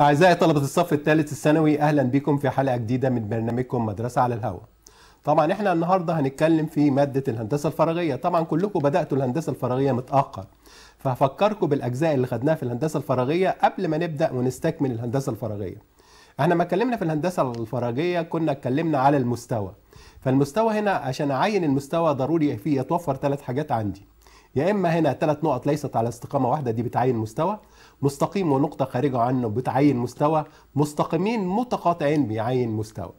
أعزائي طلبة الصف الثالث الثانوي أهلا بكم في حلقة جديدة من برنامجكم مدرسة على الهواء. طبعا احنا النهاردة هنتكلم في مادة الهندسة الفراغية، طبعا كلكم بدأتوا الهندسة الفراغية متأخر. فهفكركم بالأجزاء اللي خدناها في الهندسة الفراغية قبل ما نبدأ ونستكمل الهندسة الفراغية. احنا ما اتكلمنا في الهندسة الفراغية كنا اتكلمنا على المستوى. فالمستوى هنا عشان أعين المستوى ضروري فيه يتوفر ثلاث حاجات عندي. يا إما هنا ثلاث نقط ليست على استقامة واحدة دي بتعين مستوى مستقيم ونقطة خارجة عنه بتعين مستوى مستقيمين متقاطعين بيعين مستوى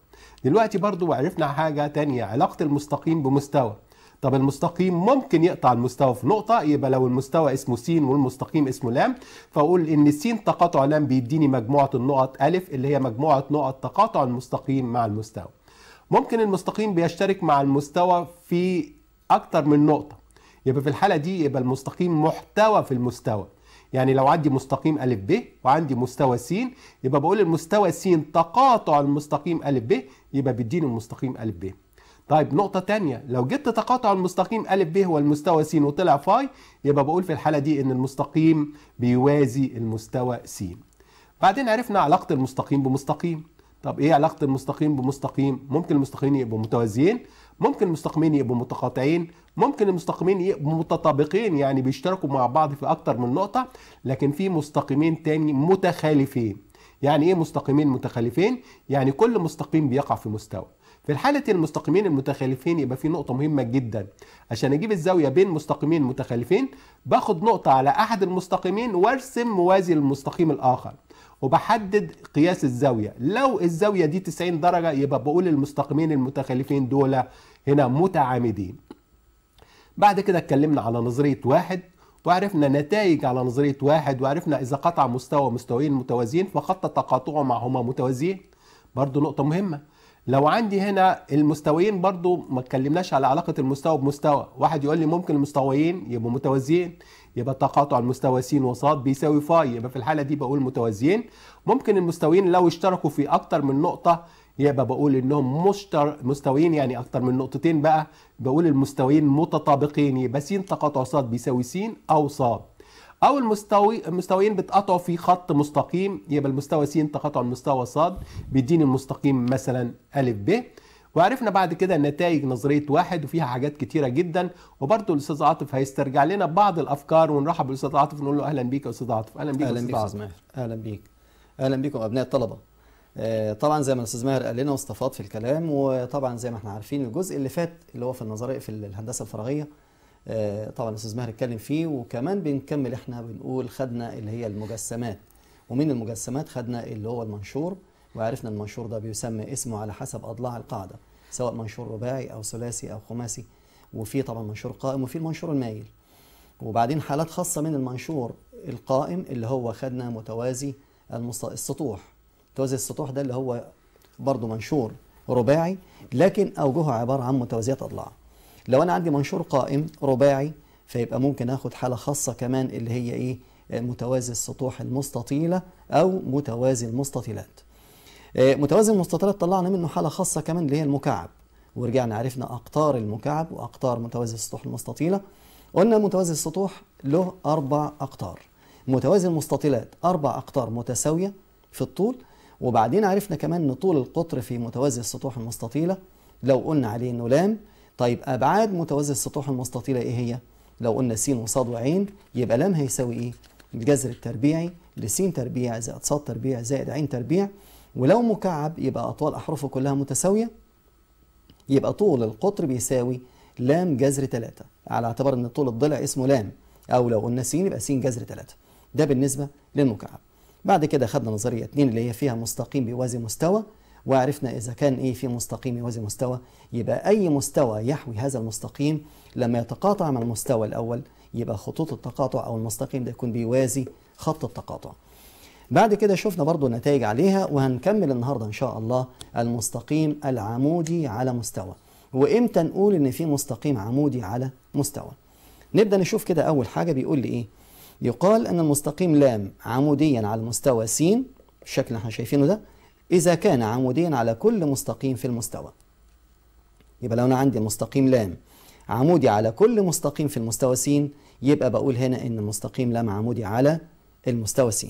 دلوقتي برضو عرفنا حاجة تانية علاقة المستقيم بمستوى طب المستقيم ممكن يقطع المستوى في نقطة يبقى لو المستوى اسمه س والمستقيم اسمه لام فأقول إن س تقاطع لام بيديني مجموعة النقط أ اللي هي مجموعة نقط تقاطع المستقيم مع المستوى ممكن المستقيم بيشترك مع المستوى في أكتر من نقطة يبقى في الحالة دي يبقى المستقيم محتوى في المستوى يعني لو عندي مستقيم أ ب وعندي مستوى س يبقى بقول المستوى س تقاطع المستقيم أ ب يبقى بيديني المستقيم أ ب طيب نقطة تانية لو جبت تقاطع المستقيم أ ب هو المستوى س وطلع فاي يبقى بقول في الحالة دي إن المستقيم بيوازي المستوى س. بعدين عرفنا علاقة المستقيم بمستقيم. طب إيه علاقة المستقيم بمستقيم؟ ممكن المستقيمين يبقوا متوازيين ممكن المستقيمين يبقوا متقاطعين ممكن المستقيمين يبقوا متطابقين يعني بيشتركوا مع بعض في اكتر من نقطه لكن في مستقيمين تاني متخالفين يعني ايه مستقيمين متخالفين يعني كل مستقيم بيقع في مستوى في حالة المستقيمين المتخالفين يبقى في نقطة مهمة جدا عشان اجيب الزاوية بين مستقيمين متخالفين باخد نقطة على احد المستقيمين وارسم موازي للمستقيم الاخر وبحدد قياس الزاويه لو الزاويه دي 90 درجه يبقى بقول المستقيمين المتخلفين دول هنا متعامدين بعد كده اتكلمنا على نظريه واحد وعرفنا نتائج على نظريه واحد وعرفنا اذا قطع مستوى مستويين متوازيين فخط تقاطعه معهما متوازيين برضو نقطه مهمه لو عندي هنا المستويين برضو ما اتكلمناش على علاقه المستوى بمستوى واحد يقول لي ممكن المستويين يبقوا متوازيين يبقى التقاطع المستوى س وص بيساوي فاي يبقى في الحاله دي بقول متوازيين ممكن المستويين لو اشتركوا في اكتر من نقطه يبقى بقول انهم مشتر مستويين يعني اكتر من نقطتين بقى بقول المستويين متطابقين يبقى س تقاطع ص بيساوي س او ص او المستوي المستويين بيتقاطعوا في خط مستقيم يبقى المستوى س تقاطع المستوى ص بيديني المستقيم مثلا ا ب وعرفنا بعد كده نتائج نظريه واحد وفيها حاجات كتيره جدا وبرده الاستاذ عاطف هيسترجع لنا بعض الافكار ونرحب بالاستاذ عاطف ونقول له اهلا بيك يا استاذ عاطف اهلا بيك يا استاذ ماهر اهلا بيك اهلا بيكم ابناء الطلبه آه، طبعا زي ما الاستاذ ماهر قال لنا واستفاض في الكلام وطبعا زي ما احنا عارفين الجزء اللي فات اللي هو في النظريه في الهندسه الفراغيه آه، طبعا الاستاذ ماهر اتكلم فيه وكمان بنكمل احنا بنقول خدنا اللي هي المجسمات ومن المجسمات خدنا اللي هو المنشور وعرفنا المنشور ده بيسمى اسمه على حسب أضلاع القاعدة سواء منشور رباعي أو ثلاثي أو خماسي وفي طبعا منشور قائم وفي المنشور المايل وبعدين حالات خاصة من المنشور القائم اللي هو خدنا متوازي السطوح متوازي السطوح ده اللي هو برضه منشور رباعي لكن أوجهه عبارة عن متوازيات أضلاع لو أنا عندي منشور قائم رباعي فيبقى ممكن اخد حاله خاصه كمان اللي هي ايه متوازي السطوح المستطيله او متوازي المستطيلات آه، متوازن المستطيلات طلعنا منه حاله خاصه كمان اللي هي المكعب ورجعنا عرفنا اقطار المكعب واقطار متوازي السطوح المستطيله قلنا متوازي السطوح له اربع اقطار متوازي المستطيلات اربع اقطار متساويه في الطول وبعدين عرفنا كمان ان طول القطر في متوازي السطوح المستطيله لو قلنا عليه انه لام طيب ابعاد متوازي السطوح المستطيله ايه هي لو قلنا س وص وع يبقى لام هيساوي ايه الجذر التربيعي لس تربيع زائد ص تربيع زائد ع تربيع ولو مكعب يبقى أطوال أحرفه كلها متساوية يبقى طول القطر بيساوي لام جذر 3 على اعتبار ان طول الضلع اسمه لام او لو قلنا س يبقى س جذر 3 ده بالنسبه للمكعب بعد كده خدنا نظريه 2 اللي هي فيها مستقيم بيوازي مستوى وعرفنا اذا كان ايه في مستقيم يوازي مستوى يبقى اي مستوى يحوي هذا المستقيم لما يتقاطع مع المستوى الاول يبقى خطوط التقاطع او المستقيم ده يكون بيوازي خط التقاطع بعد كده شفنا برضو نتائج عليها وهنكمل النهاردة إن شاء الله المستقيم العمودي على مستوى وإمتى نقول إن في مستقيم عمودي على مستوى نبدأ نشوف كده أول حاجة بيقول لي إيه يقال أن المستقيم لام عموديا على مستوى س الشكل اللي احنا شايفينه ده إذا كان عموديا على كل مستقيم في المستوى يبقى لو أنا عندي مستقيم لام عمودي على كل مستقيم في المستوى س يبقى بقول هنا إن المستقيم لام عمودي على المستوى س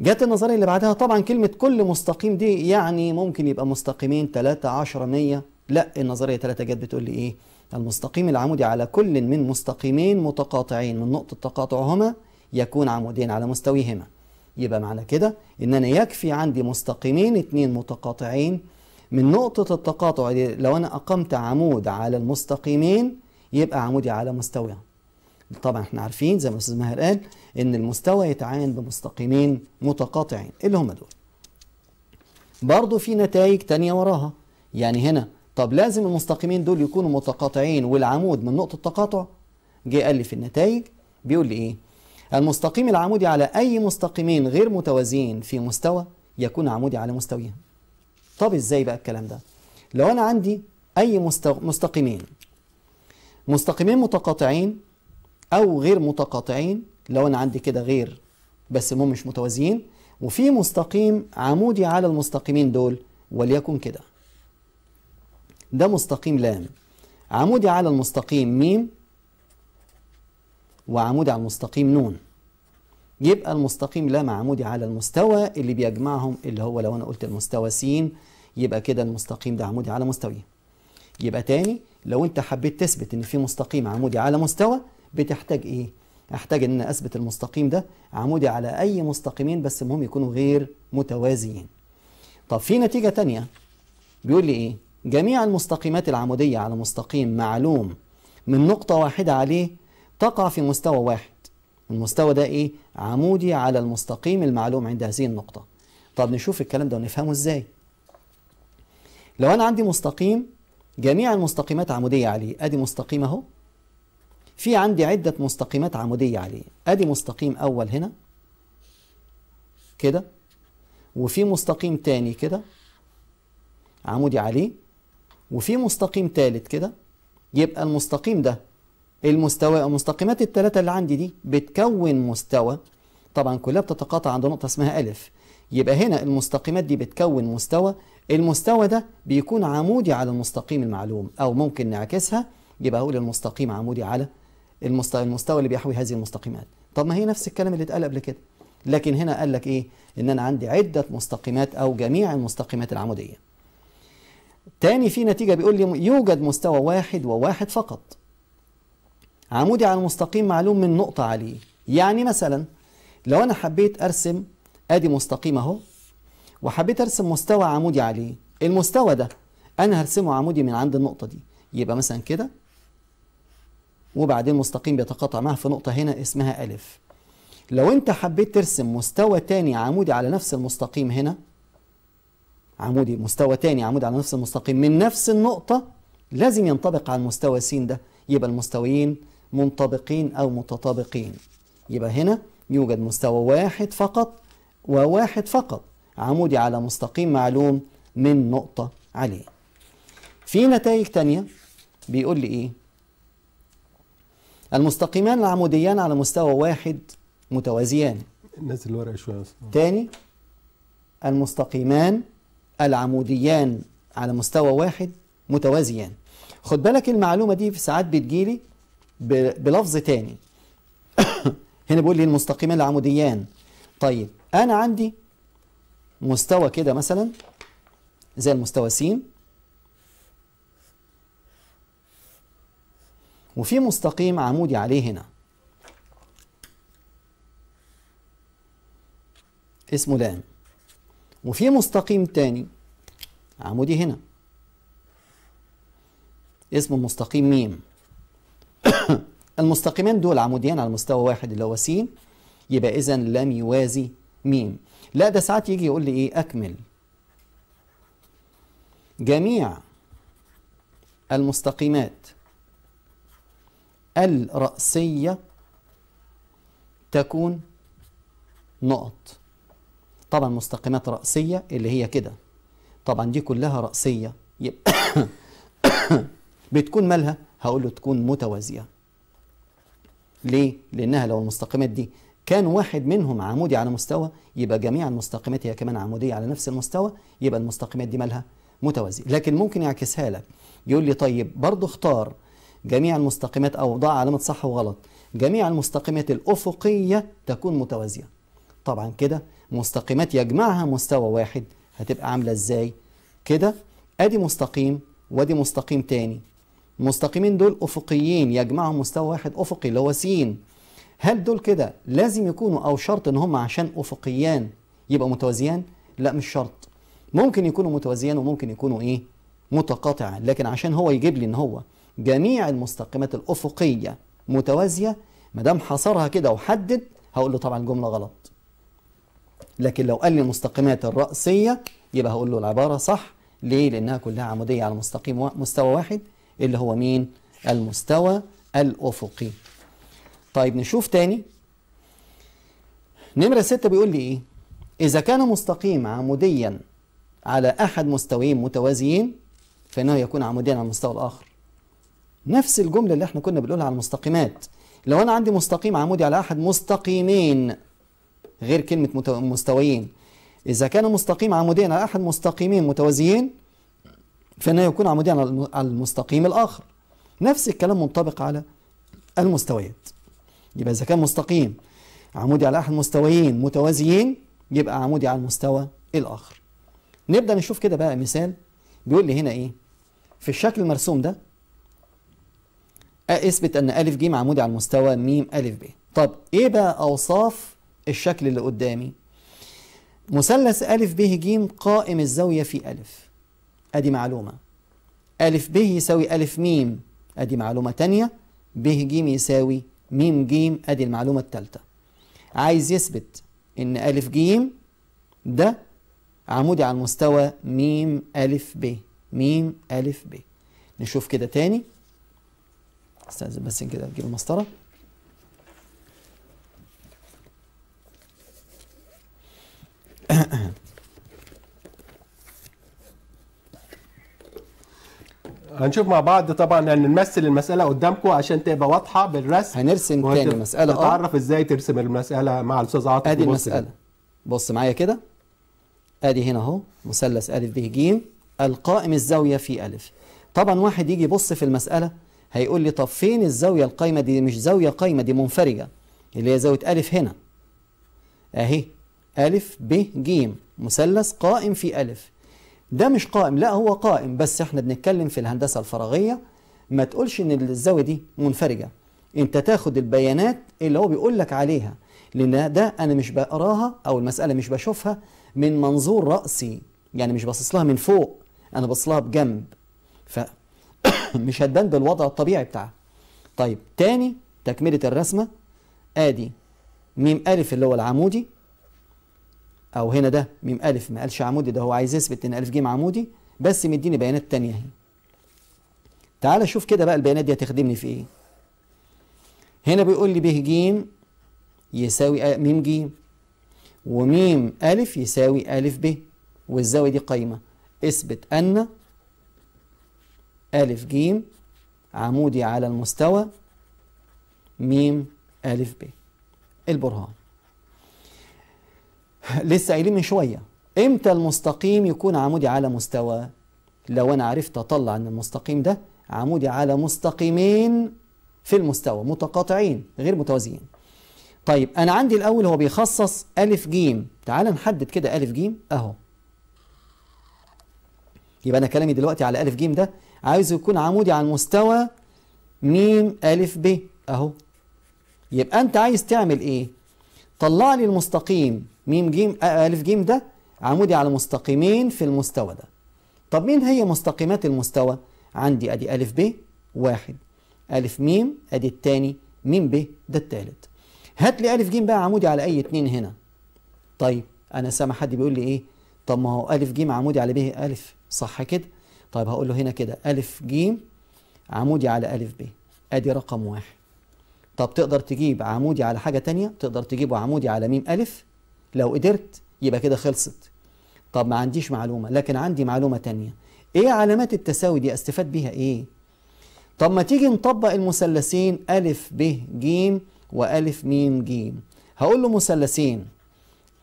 جت النظرية اللي بعدها طبعا كلمة كل مستقيم دي يعني ممكن يبقى مستقيمين 3 10 100 لا النظرية 3 جت بتقول لي إيه المستقيم العمودي على كل من مستقيمين متقاطعين من نقطة تقاطعهما يكون عمودين على مستويهما يبقى معنى كده إن أنا يكفي عندي مستقيمين اتنين متقاطعين من نقطة التقاطع دي لو أنا أقمت عمود على المستقيمين يبقى عمودي على مستويهم طبعا احنا عارفين زي ما استاذ ماهر قال ان المستوى يتعاين بمستقيمين متقاطعين اللي هم دول برضه في نتائج تانية وراها يعني هنا طب لازم المستقيمين دول يكونوا متقاطعين والعمود من نقطة التقاطع جه قال لي في النتائج بيقول لي ايه المستقيم العمودي على اي مستقيمين غير متوازيين في مستوى يكون عمودي على مستويهم طب ازاي بقى الكلام ده لو انا عندي اي مستقيمين مستقيمين متقاطعين او غير متقاطعين لو انا عندي كده غير بس هم مش متوازيين وفي مستقيم عمودي على المستقيمين دول وليكن كده ده مستقيم لام عمودي على المستقيم ميم وعمودي على المستقيم نون يبقى المستقيم لام عمودي على المستوى اللي بيجمعهم اللي هو لو انا قلت المستوى س يبقى كده المستقيم ده عمودي على مستويه يبقى تاني لو انت حبيت تثبت ان في مستقيم عمودي على مستوى بتحتاج ايه احتاج ان اثبت المستقيم ده عمودي على اي مستقيمين بس المهم يكونوا غير متوازيين طب في نتيجه تانية بيقول لي ايه جميع المستقيمات العموديه على مستقيم معلوم من نقطه واحده عليه تقع في مستوى واحد المستوى ده ايه عمودي على المستقيم المعلوم عند هذه النقطه طب نشوف الكلام ده ونفهمه ازاي لو انا عندي مستقيم جميع المستقيمات عموديه عليه ادي مستقيم اهو في عندي عدة مستقيمات عمودية عليه أدي مستقيم أول هنا كده وفي مستقيم تاني كده عمودي عليه وفي مستقيم تالت كده يبقى المستقيم ده المستوى المستقيمات التلاتة اللي عندي دي بتكون مستوى طبعا كلها بتتقاطع عند نقطة اسمها ألف يبقى هنا المستقيمات دي بتكون مستوى المستوى ده بيكون عمودي على المستقيم المعلوم أو ممكن نعكسها يبقى أقول المستقيم عمودي على المستوى اللي بيحوي هذه المستقيمات طب ما هي نفس الكلام اللي اتقال قبل كده لكن هنا قال لك ايه ان انا عندي عده مستقيمات او جميع المستقيمات العموديه تاني في نتيجه بيقول لي يوجد مستوى واحد وواحد فقط عمودي على المستقيم معلوم من نقطه عليه يعني مثلا لو انا حبيت ارسم ادي مستقيم اهو وحبيت ارسم مستوى عمودي عليه المستوى ده انا هرسمه عمودي من عند النقطه دي يبقى مثلا كده وبعدين مستقيم بيتقاطع معه في نقطة هنا اسمها ألف لو أنت حبيت ترسم مستوى تاني عمودي على نفس المستقيم هنا عمودي مستوى تاني عمودي على نفس المستقيم من نفس النقطة لازم ينطبق على المستوى س ده يبقى المستويين منطبقين أو متطابقين يبقى هنا يوجد مستوى واحد فقط وواحد فقط عمودي على مستقيم معلوم من نقطة عليه في نتائج تانية بيقول لي إيه المستقيمان العموديان على مستوى واحد متوازيان نزل الورقة شوية تاني المستقيمان العموديان على مستوى واحد متوازيان خد بالك المعلومة دي في ساعات بتجيلي بلفظ تاني هنا بيقول لي المستقيمان العموديان طيب أنا عندي مستوى كده مثلا زي المستوى سين وفي مستقيم عمودي عليه هنا اسمه لام وفي مستقيم تاني عمودي هنا اسمه مستقيم ميم المستقيمين دول عموديان على مستوى واحد اللي هو س يبقى اذا لم يوازي ميم لا ده ساعات يجي يقول لي ايه اكمل جميع المستقيمات الرأسية تكون نقط طبعا مستقيمات رأسية اللي هي كده طبعا دي كلها رأسية يبقى بتكون مالها هقول له تكون متوازية ليه؟ لأنها لو المستقيمات دي كان واحد منهم عمودي على مستوى يبقى جميع المستقيمات هي كمان عمودية على نفس المستوى يبقى المستقيمات دي مالها متوازية لكن ممكن يعكسها لك يقول لي طيب برضه اختار جميع المستقيمات أو ضع علامة صح وغلط جميع المستقيمات الأفقية تكون متوازية طبعا كده مستقيمات يجمعها مستوى واحد هتبقى عاملة ازاي كده ادي مستقيم وادي مستقيم تاني المستقيمين دول افقيين يجمعهم مستوى واحد افقي اللي هو س هل دول كده لازم يكونوا او شرط ان هم عشان افقيان يبقى متوازيان لا مش شرط ممكن يكونوا متوازيان وممكن يكونوا ايه متقاطعان لكن عشان هو يجيب لي ان هو جميع المستقيمات الأفقية متوازية ما دام حصرها كده وحدد هقول له طبعا جملة غلط لكن لو قال لي المستقيمات الرأسية يبقى هقول له العبارة صح ليه؟ لأنها كلها عمودية على مستقيم مستوى واحد اللي هو مين؟ المستوى الأفقي. طيب نشوف تاني نمرة ستة بيقول لي إيه؟ إذا كان مستقيم عموديا على أحد مستويين متوازيين فإنه يكون عموديا على المستوى الآخر. نفس الجملة اللي احنا كنا بنقولها على المستقيمات لو أنا عندي مستقيم عمودي على أحد مستقيمين غير كلمة مستويين إذا كان مستقيم عمودين على أحد مستقيمين متوازيين فإنه يكون عموديا على المستقيم الآخر نفس الكلام منطبق على المستويات يبقى إذا كان مستقيم عمودي على أحد مستويين متوازيين يبقى عمودي على المستوى الآخر نبدأ نشوف كده بقى مثال بيقول لي هنا إيه في الشكل المرسوم ده اثبت ان ا ج عمودي على المستوى م ا ب طب ايه بقى اوصاف الشكل اللي قدامي مثلث ا ب ج قائم الزاويه في ا ادي معلومه ا ب يساوي ا م ادي معلومه تانية ب ج يساوي م ج ادي المعلومه الثالثه عايز يثبت ان ا ج ده عمودي على المستوى م ا ب م ا ب نشوف كده تاني استاذن بس كده نجيب المسطره هنشوف مع بعض طبعا يعني نمثل المساله قدامكم عشان تبقى واضحه بالرسم هنرسم تاني مساله اه هتعرف ازاي ترسم المساله مع الاستاذ عاطف ادي المساله بص معايا كده ادي هنا اهو مثلث ا ب ج القائم الزاويه في ا طبعا واحد يجي يبص في المساله هيقول لي طب فين الزاوية القايمة دي مش زاوية قايمة دي منفرجة اللي هي زاوية ألف هنا أهي ألف ب ج مثلث قائم في ألف ده مش قائم لا هو قائم بس احنا بنتكلم في الهندسة الفراغية ما تقولش ان الزاوية دي منفرجة انت تاخد البيانات اللي هو بيقول لك عليها لان ده انا مش بقراها او المسألة مش بشوفها من منظور رأسي يعني مش باصص لها من فوق انا باصص لها بجنب ف مش هتبان بالوضع الطبيعي بتاعها طيب تاني تكملة الرسمة ادي ميم ألف اللي هو العمودي أو هنا ده ميم ألف ما قالش عمودي ده هو عايز يثبت إن ا ج عمودي بس مديني بيانات تانية اهي تعالى شوف كده بقى البيانات دي هتخدمني في إيه هنا بيقول لي ب ج يساوي م ج وميم ألف يساوي ألف ب والزاوية دي قايمة اثبت أن ألف جيم عمودي على المستوى ميم ألف ب البرهان لسه قايلين من شوية إمتى المستقيم يكون عمودي على مستوى لو أنا عرفت أطلع أن المستقيم ده عمودي على مستقيمين في المستوى متقاطعين غير متوازيين طيب أنا عندي الأول هو بيخصص ألف جيم تعال نحدد كده ألف جيم أهو يبقى أنا كلامي دلوقتي على ا جيم ده عايزه يكون عمودي على المستوى م ا ب أهو يبقى أنت عايز تعمل إيه؟ طلع لي المستقيم م جيم ا آه، جيم ده عمودي على مستقيمين في المستوى ده طب مين هي مستقيمات المستوى؟ عندي أدي ا ب واحد ا م أدي الثاني م ب ده الثالث هات لي ا جيم بقى عمودي على أي اتنين هنا طيب أنا سامع حد بيقول لي إيه؟ طب ما هو ا جيم عمودي على ب ا صح كده طيب هقول له هنا كده ألف ج عمودي على ألف ب أدي رقم واحد طب تقدر تجيب عمودي على حاجة تانية تقدر تجيبه عمودي على ميم ألف لو قدرت يبقى كده خلصت طب ما عنديش معلومة لكن عندي معلومة تانية ايه علامات التساوي دي استفاد بيها ايه طب ما تيجي نطبق المثلثين ألف ب ج وألف م ج هقول له مثلثين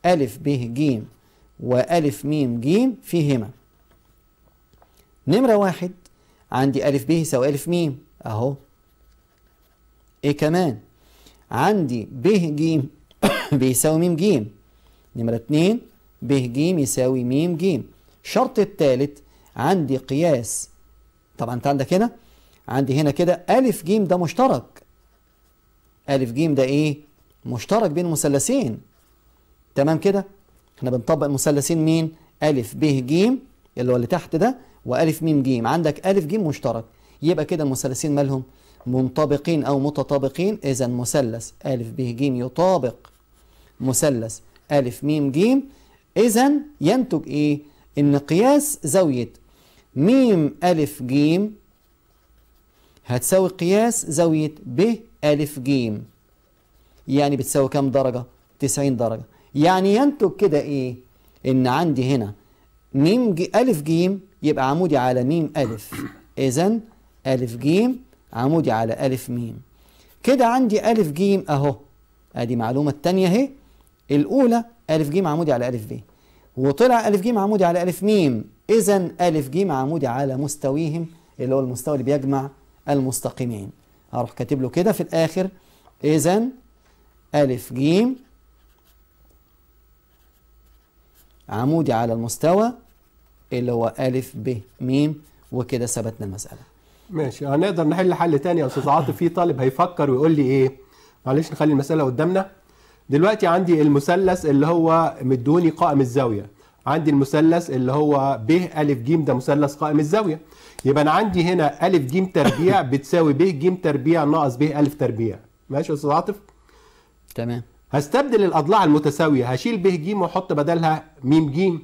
ألف ب ج وألف م ج فيهما نمرة واحد عندي ألف ب يساوي ألف م أهو إيه كمان عندي ب ج بيساوي م ج نمرة اتنين ب ج يساوي م ج الشرط التالت عندي قياس طبعا أنت عندك هنا عندي هنا كده ألف ج ده مشترك ألف ج ده إيه مشترك بين مثلثين تمام كده احنا بنطبق المثلثين مين ألف ب ج اللي هو اللي تحت ده والف ميم جيم عندك الف جيم مشترك يبقى كده المثلثين مالهم منطبقين او متطابقين اذا مثلث الف ب ج يطابق مثلث الف م ج اذا ينتج ايه ان قياس زاويه م الف ج هتساوي قياس زاويه ب الف ج يعني بتساوي كام درجه 90 درجه يعني ينتج كده ايه ان عندي هنا م ج الف ج يبقى عمودي على ميم ألف إذا ألف جيم عمودي على ألف ميم كده عندي ألف جيم أهو أدي معلومة التانية أهي الأولى ألف جيم عمودي على ألف ب وطلع ألف جيم عمودي على ألف ميم إذا ألف جيم عمودي على مستويهم اللي هو المستوى اللي بيجمع المستقيمين هروح كاتب له كده في الآخر إذا ألف جيم عمودي على المستوى اللي هو ألف ب ميم وكده ثبتنا المسألة ماشي هنقدر يعني نحل حل تاني يا أستاذ عاطف في طالب هيفكر ويقول لي إيه معلش نخلي المسألة قدامنا دلوقتي عندي المثلث اللي هو مدوني قائم الزاوية عندي المثلث اللي هو ب أ ج ده مثلث قائم الزاوية يبقى أنا عندي هنا أ ج تربيع بتساوي ب ج تربيع ناقص ب أ تربيع ماشي يا أستاذ عاطف تمام هستبدل الأضلاع المتساوية هشيل ب ج واحط بدلها م ج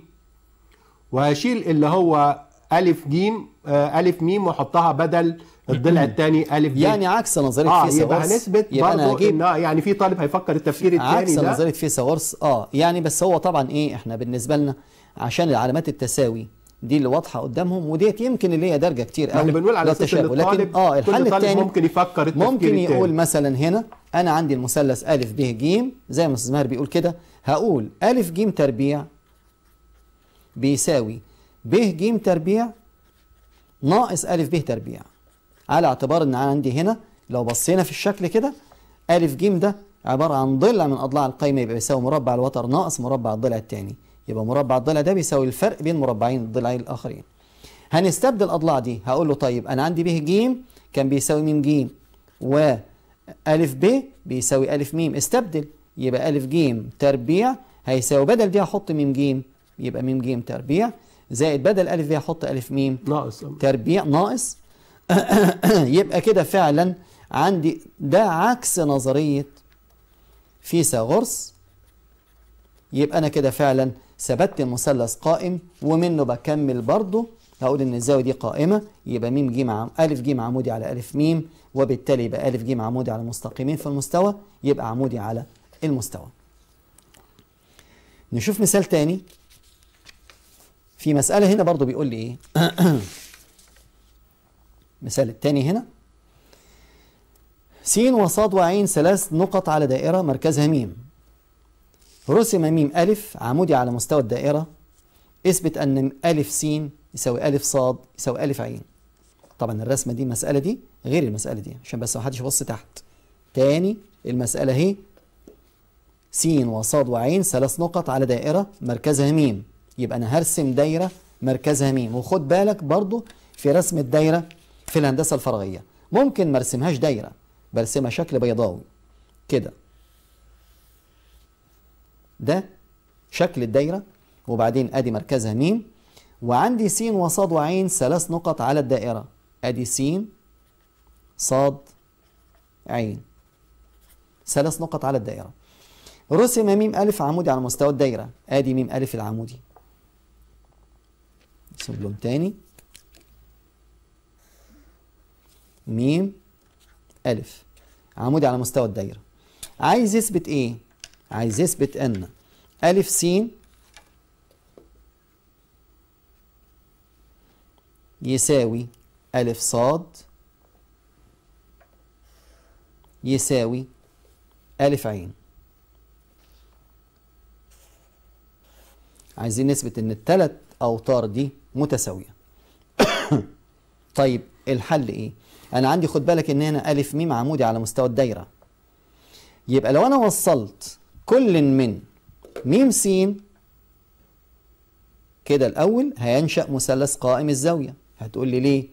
وهشيل اللي هو ألف جيم آه، ألف ميم وأحطها بدل الضلع الثاني ألف جيم يعني عكس نظرية آه فيثاغورس يبقى هنثبت يبقى يعني أنا هجيب آه، يعني في طالب هيفكر التفكير الثاني عكس ده. نظرية فيثاغورس آه يعني بس هو طبعا إيه إحنا بالنسبة لنا عشان العلامات التساوي دي اللي واضحه قدامهم وديت يمكن اللي هي درجه كتير قوي يعني بنقول على اساس ان لكن اه الحل الثاني ممكن يفكر التفكير ممكن يقول التاني. مثلا هنا انا عندي المثلث ا ب ج زي ما استاذ ماهر بيقول كده هقول ا ج تربيع بيساوي ب ج تربيع ناقص أ ب تربيع على اعتبار إن عندي هنا لو بصينا في الشكل كده أ ج ده عبارة عن ضلع من أضلاع القايمة يبقى بيساوي مربع الوتر ناقص مربع الضلع الثاني يبقى مربع الضلع ده بيساوي الفرق بين مربعين الضلعين الآخرين هنستبدل الأضلاع دي هقول له طيب أنا عندي ب ج كان بيساوي م ج و أ ب بيساوي أ م استبدل يبقى أ ج تربيع هيساوي بدل دي هحط م ج يبقى ميم جيم تربيع زائد بدل الف ب أحط الف ميم ناقص تربيع ناقص يبقى كده فعلا عندي ده عكس نظريه فيثاغورس يبقى انا كده فعلا ثبت المثلث قائم ومنه بكمل برضه هقول ان الزاويه دي قائمه يبقى ميم جيم عم الف جيم عمودي على الف ميم وبالتالي يبقى الف جيم عمودي على مستقيمين في المستوى يبقى عمودي على المستوى نشوف مثال تاني في مسألة هنا برضو بيقول لي إيه مثال التاني هنا س وصاد وعين ثلاث نقط على دائرة مركزها ميم رسم ميم ألف عمودي على مستوى الدائرة اثبت أن ألف س يساوي ألف صاد يساوي ألف عين طبعا الرسمة دي المسألة دي غير المسألة دي عشان بس ما حدش يبص تحت تاني المسألة اهي س وصاد وعين ثلاث نقط على دائرة مركزها ميم يبقى أنا هرسم دايرة مركزها مين وخد بالك برضو في رسم الدايرة في الهندسة الفراغية ممكن ما ارسمهاش دايرة برسمها شكل بيضاوي كده ده شكل الدايرة وبعدين أدي مركزها ميم وعندي س وصاد وعين ثلاث نقط على الدائرة أدي س صاد عين ثلاث نقط على الدائرة رسم ميم ألف عمودي على مستوى الدايرة أدي ميم ألف العمودي اقسم لون تاني ميم ألف عمودي على مستوى الدايرة عايز يثبت إيه؟ عايز يثبت أن ألف سين يساوي ألف صاد يساوي ألف عين عايزين نثبت إن التلات أوتار دي متساويه طيب الحل ايه انا عندي خد بالك ان هنا الف ميم عمودي على مستوى الدايره يبقى لو انا وصلت كل من ميم س كده الاول هينشا مثلث قائم الزاويه هتقول لي ليه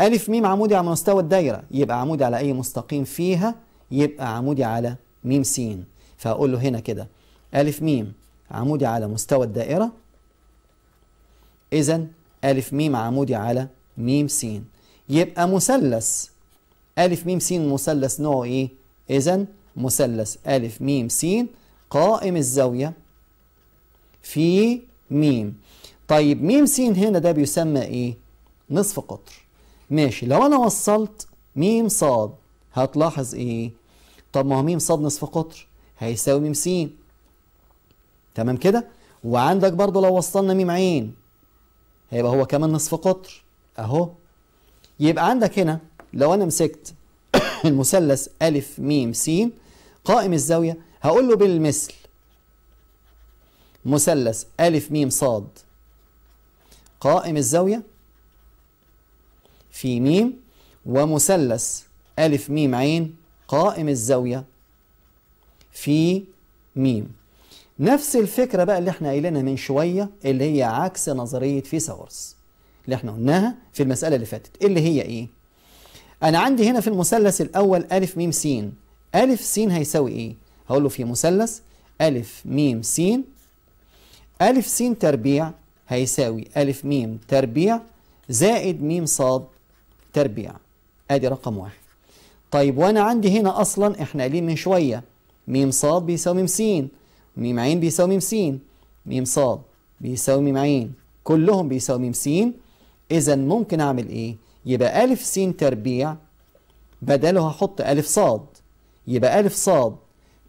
ألف ميم عمودي على مستوى الدايرة يبقى عمودي على أي مستقيم فيها يبقى عمودي على ميم س فهقول له هنا كده ألف ميم عمودي على مستوى الدائرة إذا ألف ميم عمودي على ميم سين يبقى مثلث ألف ميم سين مثلث نوعه إيه؟ إذا مثلث ألف ميم سين قائم الزاوية في ميم طيب ميم سين هنا ده بيسمى إيه؟ نصف قطر ماشي لو أنا وصلت ميم صاد هتلاحظ إيه؟ طب ما هو ميم صاد نصف قطر هيساوي ميم سين تمام كده؟ وعندك برضه لو وصلنا ميم عين هيبقى هو كمان نصف قطر اهو يبقى عندك هنا لو انا مسكت المثلث ا م س قائم الزاويه هقول له بالمثل مثلث ا م ص قائم الزاويه في م ومثلث ا م عين قائم الزاويه في م نفس الفكرة بقى اللي احنا قايلينها من شوية اللي هي عكس نظرية فيثاغورس اللي احنا قلناها في المسألة اللي فاتت اللي هي ايه؟ أنا عندي هنا في المثلث الأول ا م س ا س هيساوي ايه؟ هقول له في مثلث ا م س ا س تربيع هيساوي ا م تربيع زائد م ص تربيع ادي رقم واحد طيب وانا عندي هنا اصلا احنا قايلين من شويه م ص بيساوي م س ميم عين بيساوي ميم سين ميم صاد بيساوي ميم عين كلهم بيساوي ميم سين إذا ممكن أعمل إيه؟ يبقى ألف سين تربيع بدله هحط ألف صاد يبقى ألف صاد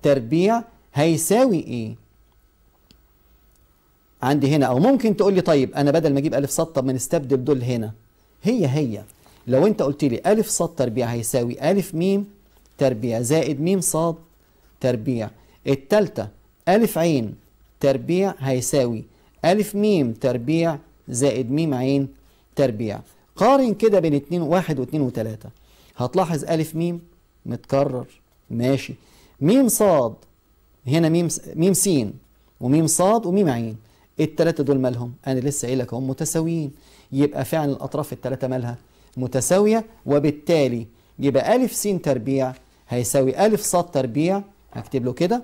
تربيع هيساوي إيه؟ عندي هنا أو ممكن تقول لي طيب أنا بدل ما أجيب ألف صاد طب ما نستبدل دول هنا هي هي لو أنت قلت لي ألف صاد تربيع هيساوي ألف ميم تربيع زائد ميم صاد تربيع التالتة ألف عين تربيع هيساوي ألف ميم تربيع زائد ميم عين تربيع قارن كده بين اتنين واحد واتنين وتلاتة هتلاحظ ألف ميم متكرر ماشي ميم صاد هنا ميم ميم سين وميم صاد وميم عين التلاتة دول مالهم أنا لسه قايل لك هم متساويين يبقى فعلا الأطراف التلاتة مالها متساوية وبالتالي يبقى ألف سين تربيع هيساوي ألف صاد تربيع هكتب له كده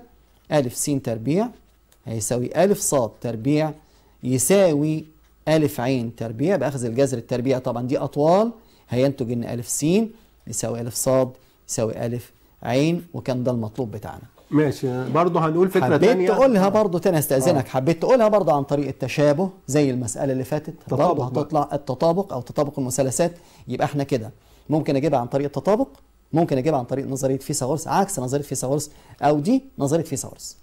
ألف س تربيع هيساوي ألف ص تربيع يساوي ألف عين تربيع بأخذ الجذر التربيع طبعا دي أطوال هينتج إن ألف س يساوي ألف ص يساوي ألف عين وكان ده المطلوب بتاعنا ماشي برضه هنقول فكره حبيت تانية حبيت تقولها برضه تاني استاذنك آه. حبيت تقولها برضه عن طريق التشابه زي المساله اللي فاتت برضه هتطلع التطابق او تطابق المثلثات يبقى احنا كده ممكن اجيبها عن طريق التطابق ممكن اجيبها عن طريق نظريه فيثاغورس عكس نظريه فيثاغورس او دي نظريه فيثاغورس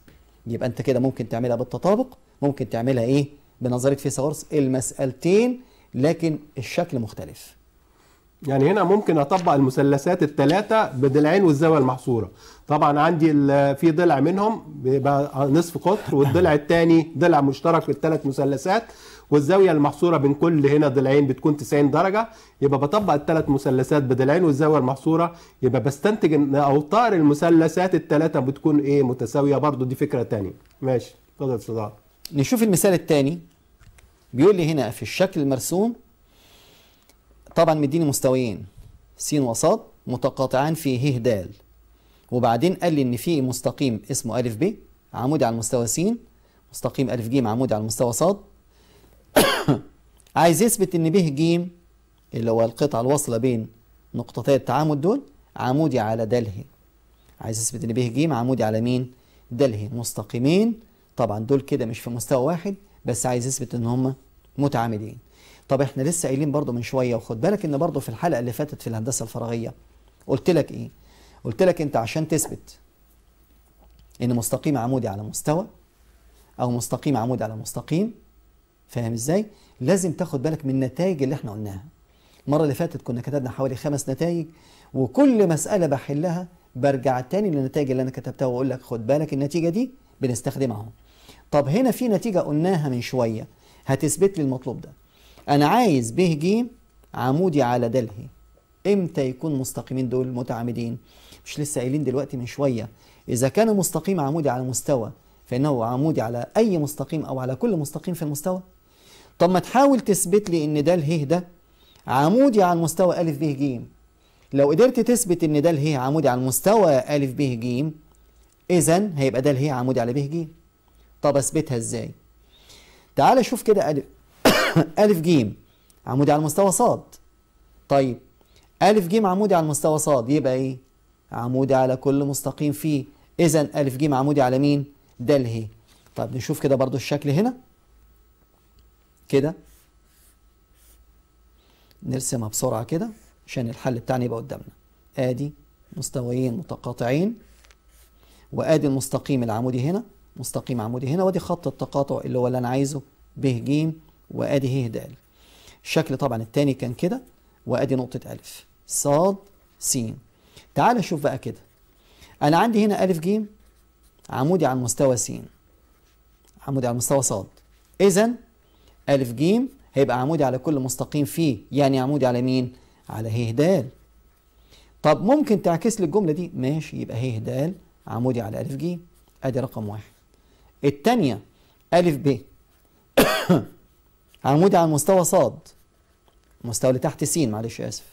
يبقى انت كده ممكن تعملها بالتطابق ممكن تعملها ايه بنظريه فيثاغورس المسالتين لكن الشكل مختلف يعني هنا ممكن اطبق المثلثات الثلاثه بضلعين والزاويه المحصوره طبعا عندي في ضلع منهم بيبقى نصف قطر والضلع الثاني ضلع مشترك في الثلاث مثلثات والزاويه المحصوره بين كل هنا ضلعين بتكون 90 درجه يبقى بطبق الثلاث مثلثات بضلعين والزاويه المحصوره يبقى بستنتج ان اوتار المثلثات الثلاثه بتكون ايه متساويه برضو دي فكره ثانيه ماشي اتفضل استاذ نشوف المثال الثاني بيقول لي هنا في الشكل المرسوم طبعا مديني مستويين س وص متقاطعان في ه د وبعدين قال لي ان في مستقيم اسمه ا ب عمودي على المستوى س مستقيم ا ج عمودي على المستوى ص عايز يثبت ان ب ج اللي هو القطعه الواصله بين نقطتي التعامد دول عمودي على د ه عايز يثبت ان ب ج عمودي على مين د ه مستقيمين طبعا دول كده مش في مستوى واحد بس عايز يثبت ان هم متعامدين طب احنا لسه قايلين برضو من شويه وخد بالك ان برضو في الحلقه اللي فاتت في الهندسه الفراغيه قلت لك ايه قلت لك انت عشان تثبت ان مستقيم عمودي على مستوى او مستقيم عمودي على مستقيم فاهم ازاي لازم تاخد بالك من النتائج اللي احنا قلناها المره اللي فاتت كنا كتبنا حوالي خمس نتائج وكل مساله بحلها برجع تاني للنتائج اللي انا كتبتها واقول لك خد بالك النتيجه دي بنستخدمها اهو طب هنا في نتيجه قلناها من شويه هتثبت لي المطلوب ده انا عايز ب ج عمودي على دلهي امتى يكون مستقيمين دول متعامدين مش لسه قايلين دلوقتي من شويه اذا كان مستقيم عمودي على مستوى فانه عمودي على اي مستقيم او على كل مستقيم في المستوى طب ما تحاول تثبت لي ان ده اله ده عمودي على المستوى أ ب ج لو قدرت تثبت ان ده اله عمودي على المستوى أ ب ج اذا هيبقى ده اله عمودي على ب ج طب اثبتها ازاي تعال شوف كده أ أ ج عمودي على المستوى ص طيب أ ج عمودي على المستوى ص يبقى ايه عمودي على كل مستقيم فيه اذا أ ج عمودي على مين ده اله طب نشوف كده برضو الشكل هنا كده نرسمها بسرعة كده عشان الحل بتاعنا يبقى قدامنا ادي مستويين متقاطعين وادي المستقيم العمودي هنا مستقيم عمودي هنا وادي خط التقاطع اللي هو اللي انا عايزه ب ج وادي ه د الشكل طبعا الثاني كان كده وادي نقطة ألف ص س تعال شوف بقى كده انا عندي هنا ألف ج عمودي على المستوى س عمودي على المستوى ص اذا ألف جيم هيبقى عمودي على كل مستقيم فيه يعني عمودي على مين؟ على ه د طب ممكن تعكس لي الجملة دي ماشي يبقى ه د عمودي على ألف ج أدي رقم واحد الثانية ألف ب عمودي على مستوى صاد المستوى اللي تحت س معلش آسف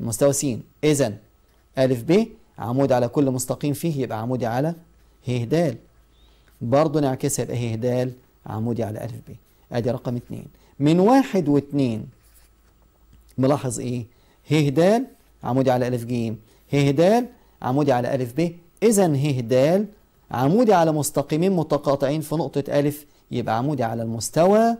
المستوى س إذا ألف ب عمودي على كل مستقيم فيه يبقى عمودي على ه د برضه نعكسها يبقى ه د عمودي على ألف ب ادي رقم اثنين من واحد واثنين ملاحظ ايه د عمودي على الف جيم د عمودي على الف ب اذا د عمودي على مستقيمين متقاطعين في نقطة ألف يبقى عمودي على المستوى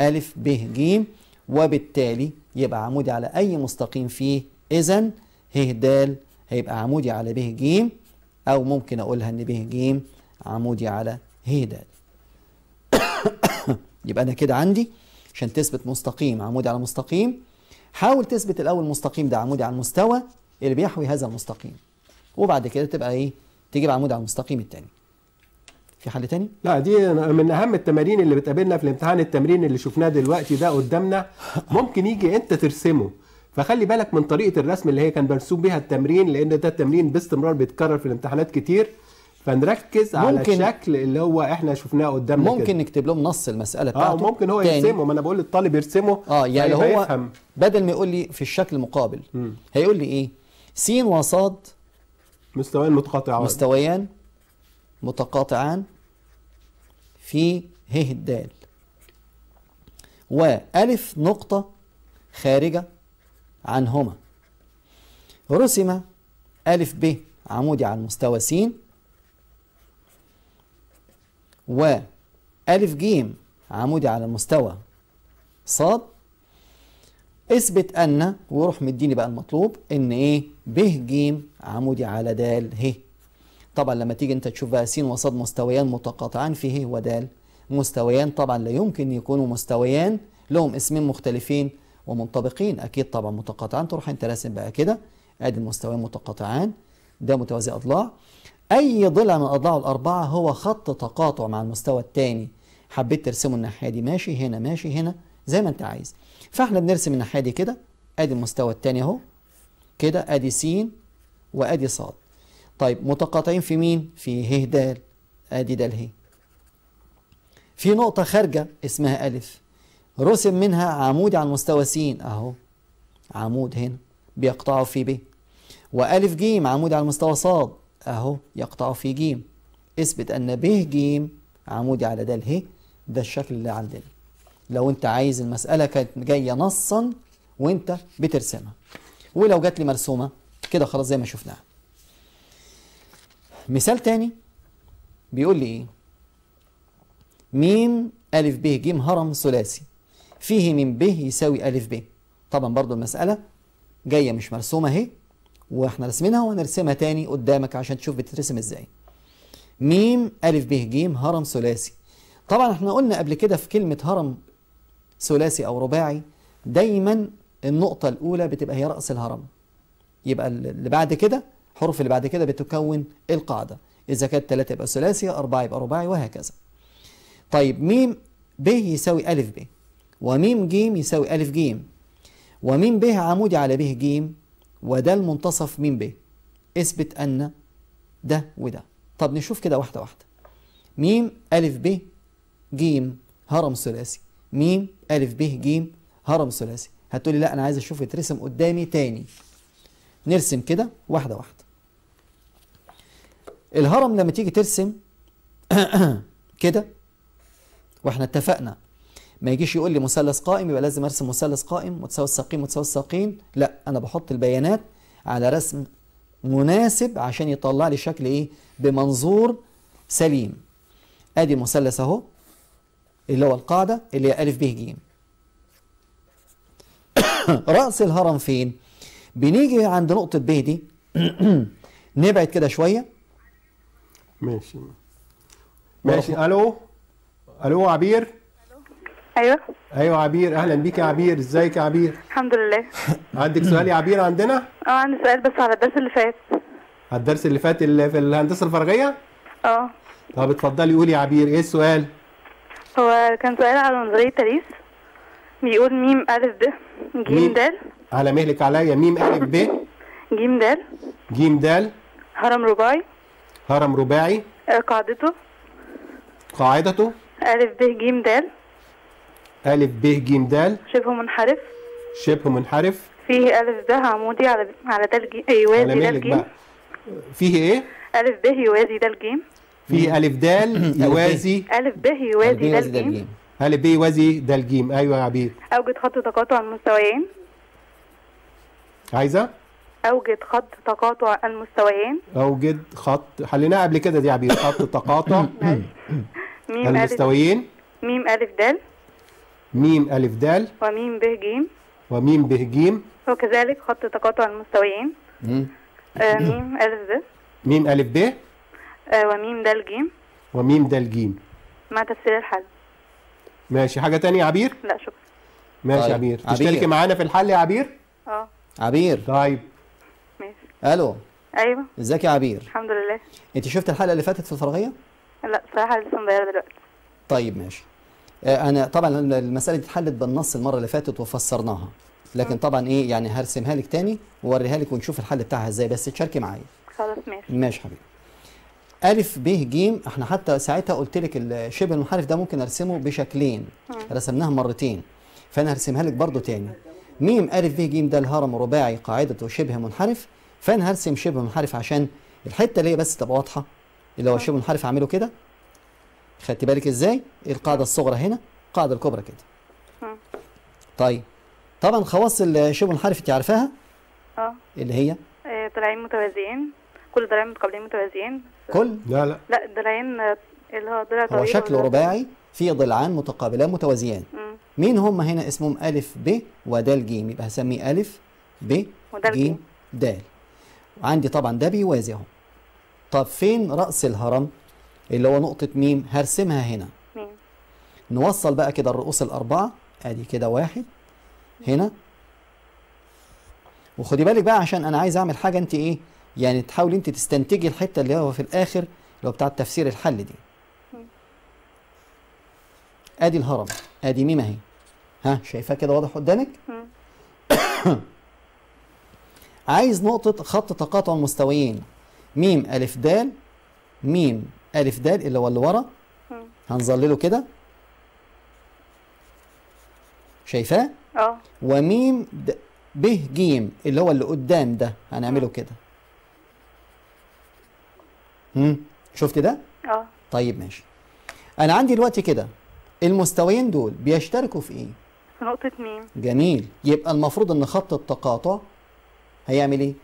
ألف ب ج وبالتالي يبقى عمودي على أي مستقيم فيه إذا ه د هيبقى عمودي على ب ج أو ممكن أقولها إن ب ج عمودي على ه د يبقى أنا كده عندي عشان تثبت مستقيم عمودي على مستقيم حاول تثبت الاول مستقيم ده عمودي على المستوى اللي بيحوي هذا المستقيم وبعد كده تبقى ايه تجيب عمود على المستقيم الثاني في حل تاني؟ لا دي من اهم التمارين اللي بتقابلنا في الامتحان التمرين اللي شفناه دلوقتي ده قدامنا ممكن يجي انت ترسمه فخلي بالك من طريقه الرسم اللي هي كان مرسوم بيها التمرين لان ده التمرين باستمرار بيتكرر في الامتحانات كتير فنركز ممكن على الشكل اللي هو احنا شفناه قدامنا ممكن كده. نكتب لهم نص المساله آه، بتاعته اه ممكن هو تاني. يرسمه ما انا بقول للطالب يرسمه اه يعني هو يفهم. بدل ما يقول لي في الشكل المقابل هيقول لي ايه س وص مستويان متقاطعان مستويان متقاطعان في ه الدال وألف نقطة خارجة عنهما رسم ا ب عمودي على المستوى س و ألف جيم عمودي على المستوى صاد اثبت أن وروح مديني بقى المطلوب إن إيه ب ج عمودي على د ه طبعا لما تيجي أنت تشوف بقى س وصاد مستويان متقاطعان في ه ودال مستويان طبعا لا يمكن يكونوا مستويان لهم اسمين مختلفين ومنطبقين أكيد طبعا متقاطعان تروح أنت راسم بقى كده أدي المستويان متقاطعان ده متوازي أضلاع أي ضلع من اضلاع الأربعة هو خط تقاطع مع المستوى الثاني حبيت ترسمه الناحية دي ماشي هنا ماشي هنا زي ما أنت عايز فإحنا بنرسم الناحية دي كده أدي المستوى الثاني أهو كده أدي س وأدي ص طيب متقاطعين في مين؟ في ه د أدي د ه في نقطة خارجة اسمها ألف رسم منها عمودي على المستوى س أهو عمود هنا بيقطعه في ب وألف ج عمودي على المستوى ص أهو يقطع في ج اثبت أن ب ج عمودي على د ه ده الشكل اللي عندنا لو أنت عايز المسألة كانت جاية نصا وأنت بترسمها ولو جات لي مرسومة كده خلاص زي ما شفناها مثال تاني بيقول لي إيه ميم ألف ب ج هرم ثلاثي فيه م ب يساوي ألف ب طبعا برضو المسألة جاية مش مرسومة أهي واحنا راسمينها وهنرسمها تاني قدامك عشان تشوف بتترسم ازاي ميم ألف ب ج هرم ثلاثي طبعا احنا قلنا قبل كده في كلمة هرم ثلاثي أو رباعي دايما النقطة الأولى بتبقى هي رأس الهرم يبقى اللي بعد كده حروف اللي بعد كده بتكون القاعدة إذا كانت ثلاثة يبقى ثلاثي اربعة يبقى رباعي وهكذا طيب ميم ب يساوي ألف ب وميم ج يساوي ألف ج وميم ب عمودي على ب ج وده المنتصف من ب اثبت ان ده وده طب نشوف كده واحده واحده ميم الف ب ج هرم ثلاثي ميم الف ب ج هرم ثلاثي هتقولي لا انا عايز اشوف يترسم قدامي تاني نرسم كده واحده واحده الهرم لما تيجي ترسم كده واحنا اتفقنا ما يجيش يقول لي مثلث قائم يبقى لازم ارسم مثلث قائم متساوي الساقين متساوي الساقين لا انا بحط البيانات على رسم مناسب عشان يطلع لي شكل ايه بمنظور سليم ادي المثلث اهو اللي هو القاعده اللي هي ا ب ج راس الهرم فين بنيجي عند نقطه ب دي نبعد كده شويه ماشي ماشي الو الو عبير ايوه ايوه عبير اهلا بيك يا عبير ازيك يا عبير الحمد لله عندك سؤال يا عبير عندنا اه عندي سؤال بس على الدرس اللي فات على الدرس اللي فات اللي في الهندسه الفراغيه اه طب اتفضلي قولي يا عبير ايه السؤال هو كان سؤال على نظريه تاريخ بيقول ميم الف ب ج د على مهلك عليا ميم الف ب ج د ج د هرم رباعي هرم رباعي أه، قاعدته قاعدته الف ب ج د ألف ب ج د شبه منحرف شبه منحرف فيه ألف ب عمودي على على د ج يوازي د ج فيه إيه؟ ألف ب يوازي د ج فيه ألف د يوازي ألف ب يوازي د ج ألف ب يوازي د ج أيوه يا عبيد أوجد خط تقاطع المستويين عايزة؟ أوجد خط تقاطع المستويين أوجد خط حليناها قبل كده دي يا عبيد خط تقاطع ميم المستويين ميم ألف دال ميم ألف د وميم ب ج وميم ب ج وكذلك خط تقاطع المستويين آه، ميم ألف ب ميم ألف ب آه، وميم د ج وميم د ج مع تفسير الحل ماشي حاجة تانية يا عبير؟ لا شكرا ماشي طيب. عبير تشتركي معانا في الحل يا عبير؟ اه عبير طيب ماشي الو ايوه ازيك يا عبير؟ الحمد لله انت شفت الحلقة اللي فاتت في الفراغية؟ لا صراحة لسه مضيعة دلوقتي طيب ماشي آه، انا طبعا المساله دي اتحلت بالنص المره اللي فاتت وفسرناها لكن طبعا ايه يعني هرسمها لك تاني ووريها لك ونشوف الحل بتاعها ازاي بس تشاركي معايا خلاص ماشي ماشي حبيبي ألف ب ج احنا حتى ساعتها قلت لك الشبه المنحرف ده ممكن ارسمه بشكلين رسمناها مرتين فانا هرسمها لك برضو تاني م أ ب ج ده الهرم رباعي قاعدته شبه منحرف فانا هرسم شبه منحرف عشان الحته اللي هي بس تبقى واضحه اللي هو شبه منحرف هعمله كده خدت بالك ازاي القاعده الصغرى هنا القاعده الكبرى كده آه. طيب طبعا خواص الشبه المنحرف انت عارفاها اه اللي هي ضلعين آه، متوازيين كل ضلعين متقابلين متوازيين كل لا لا لا الضلعين اللي هو ضلع طويل هو شكله رباعي فيه ضلعان متقابلان متوازيان مين هم هنا اسمهم الف ب ودال ج يبقى هسميه الف ب ج دال وعندي طبعا ده بيوازي اهو طب فين راس الهرم اللي هو نقطة ميم هرسمها هنا مم. نوصل بقى كده الرؤوس الأربعة أدي كده واحد هنا وخدي بالك بقى عشان أنا عايز أعمل حاجة أنت إيه يعني تحاولي أنت تستنتجي الحتة اللي هو في الآخر اللي هو بتاع تفسير الحل دي أدي الهرم أدي ميم أهي ها شايفاه كده واضح قدامك؟ عايز نقطة خط تقاطع المستويين ميم ألف د ميم ألف د اللي هو اللي ورا هنظلله كده شايفاه؟ اه وميم ب ج اللي هو اللي قدام ده هنعمله كده امم شفت ده؟ اه طيب ماشي أنا عندي دلوقتي كده المستويين دول بيشتركوا في إيه؟ في نقطة ميم جميل يبقى المفروض إن خط التقاطع هيعمل إيه؟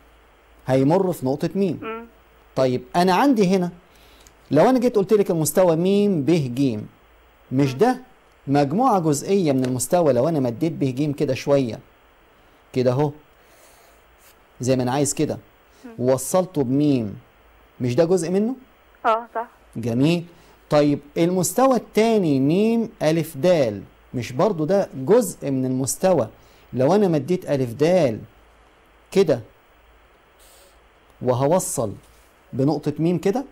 هيمر في نقطة ميم مم. طيب أنا عندي هنا لو انا جيت قلت لك المستوى م ب ج مش ده مجموعه جزئيه من المستوى لو انا مديت ب ج كده شويه كده اهو زي ما انا عايز كده ووصلته م مش ده جزء منه اه صح جميل طيب المستوى الثاني م ا د مش برضو ده جزء من المستوى لو انا مديت ا د كده وهوصل بنقطة م كده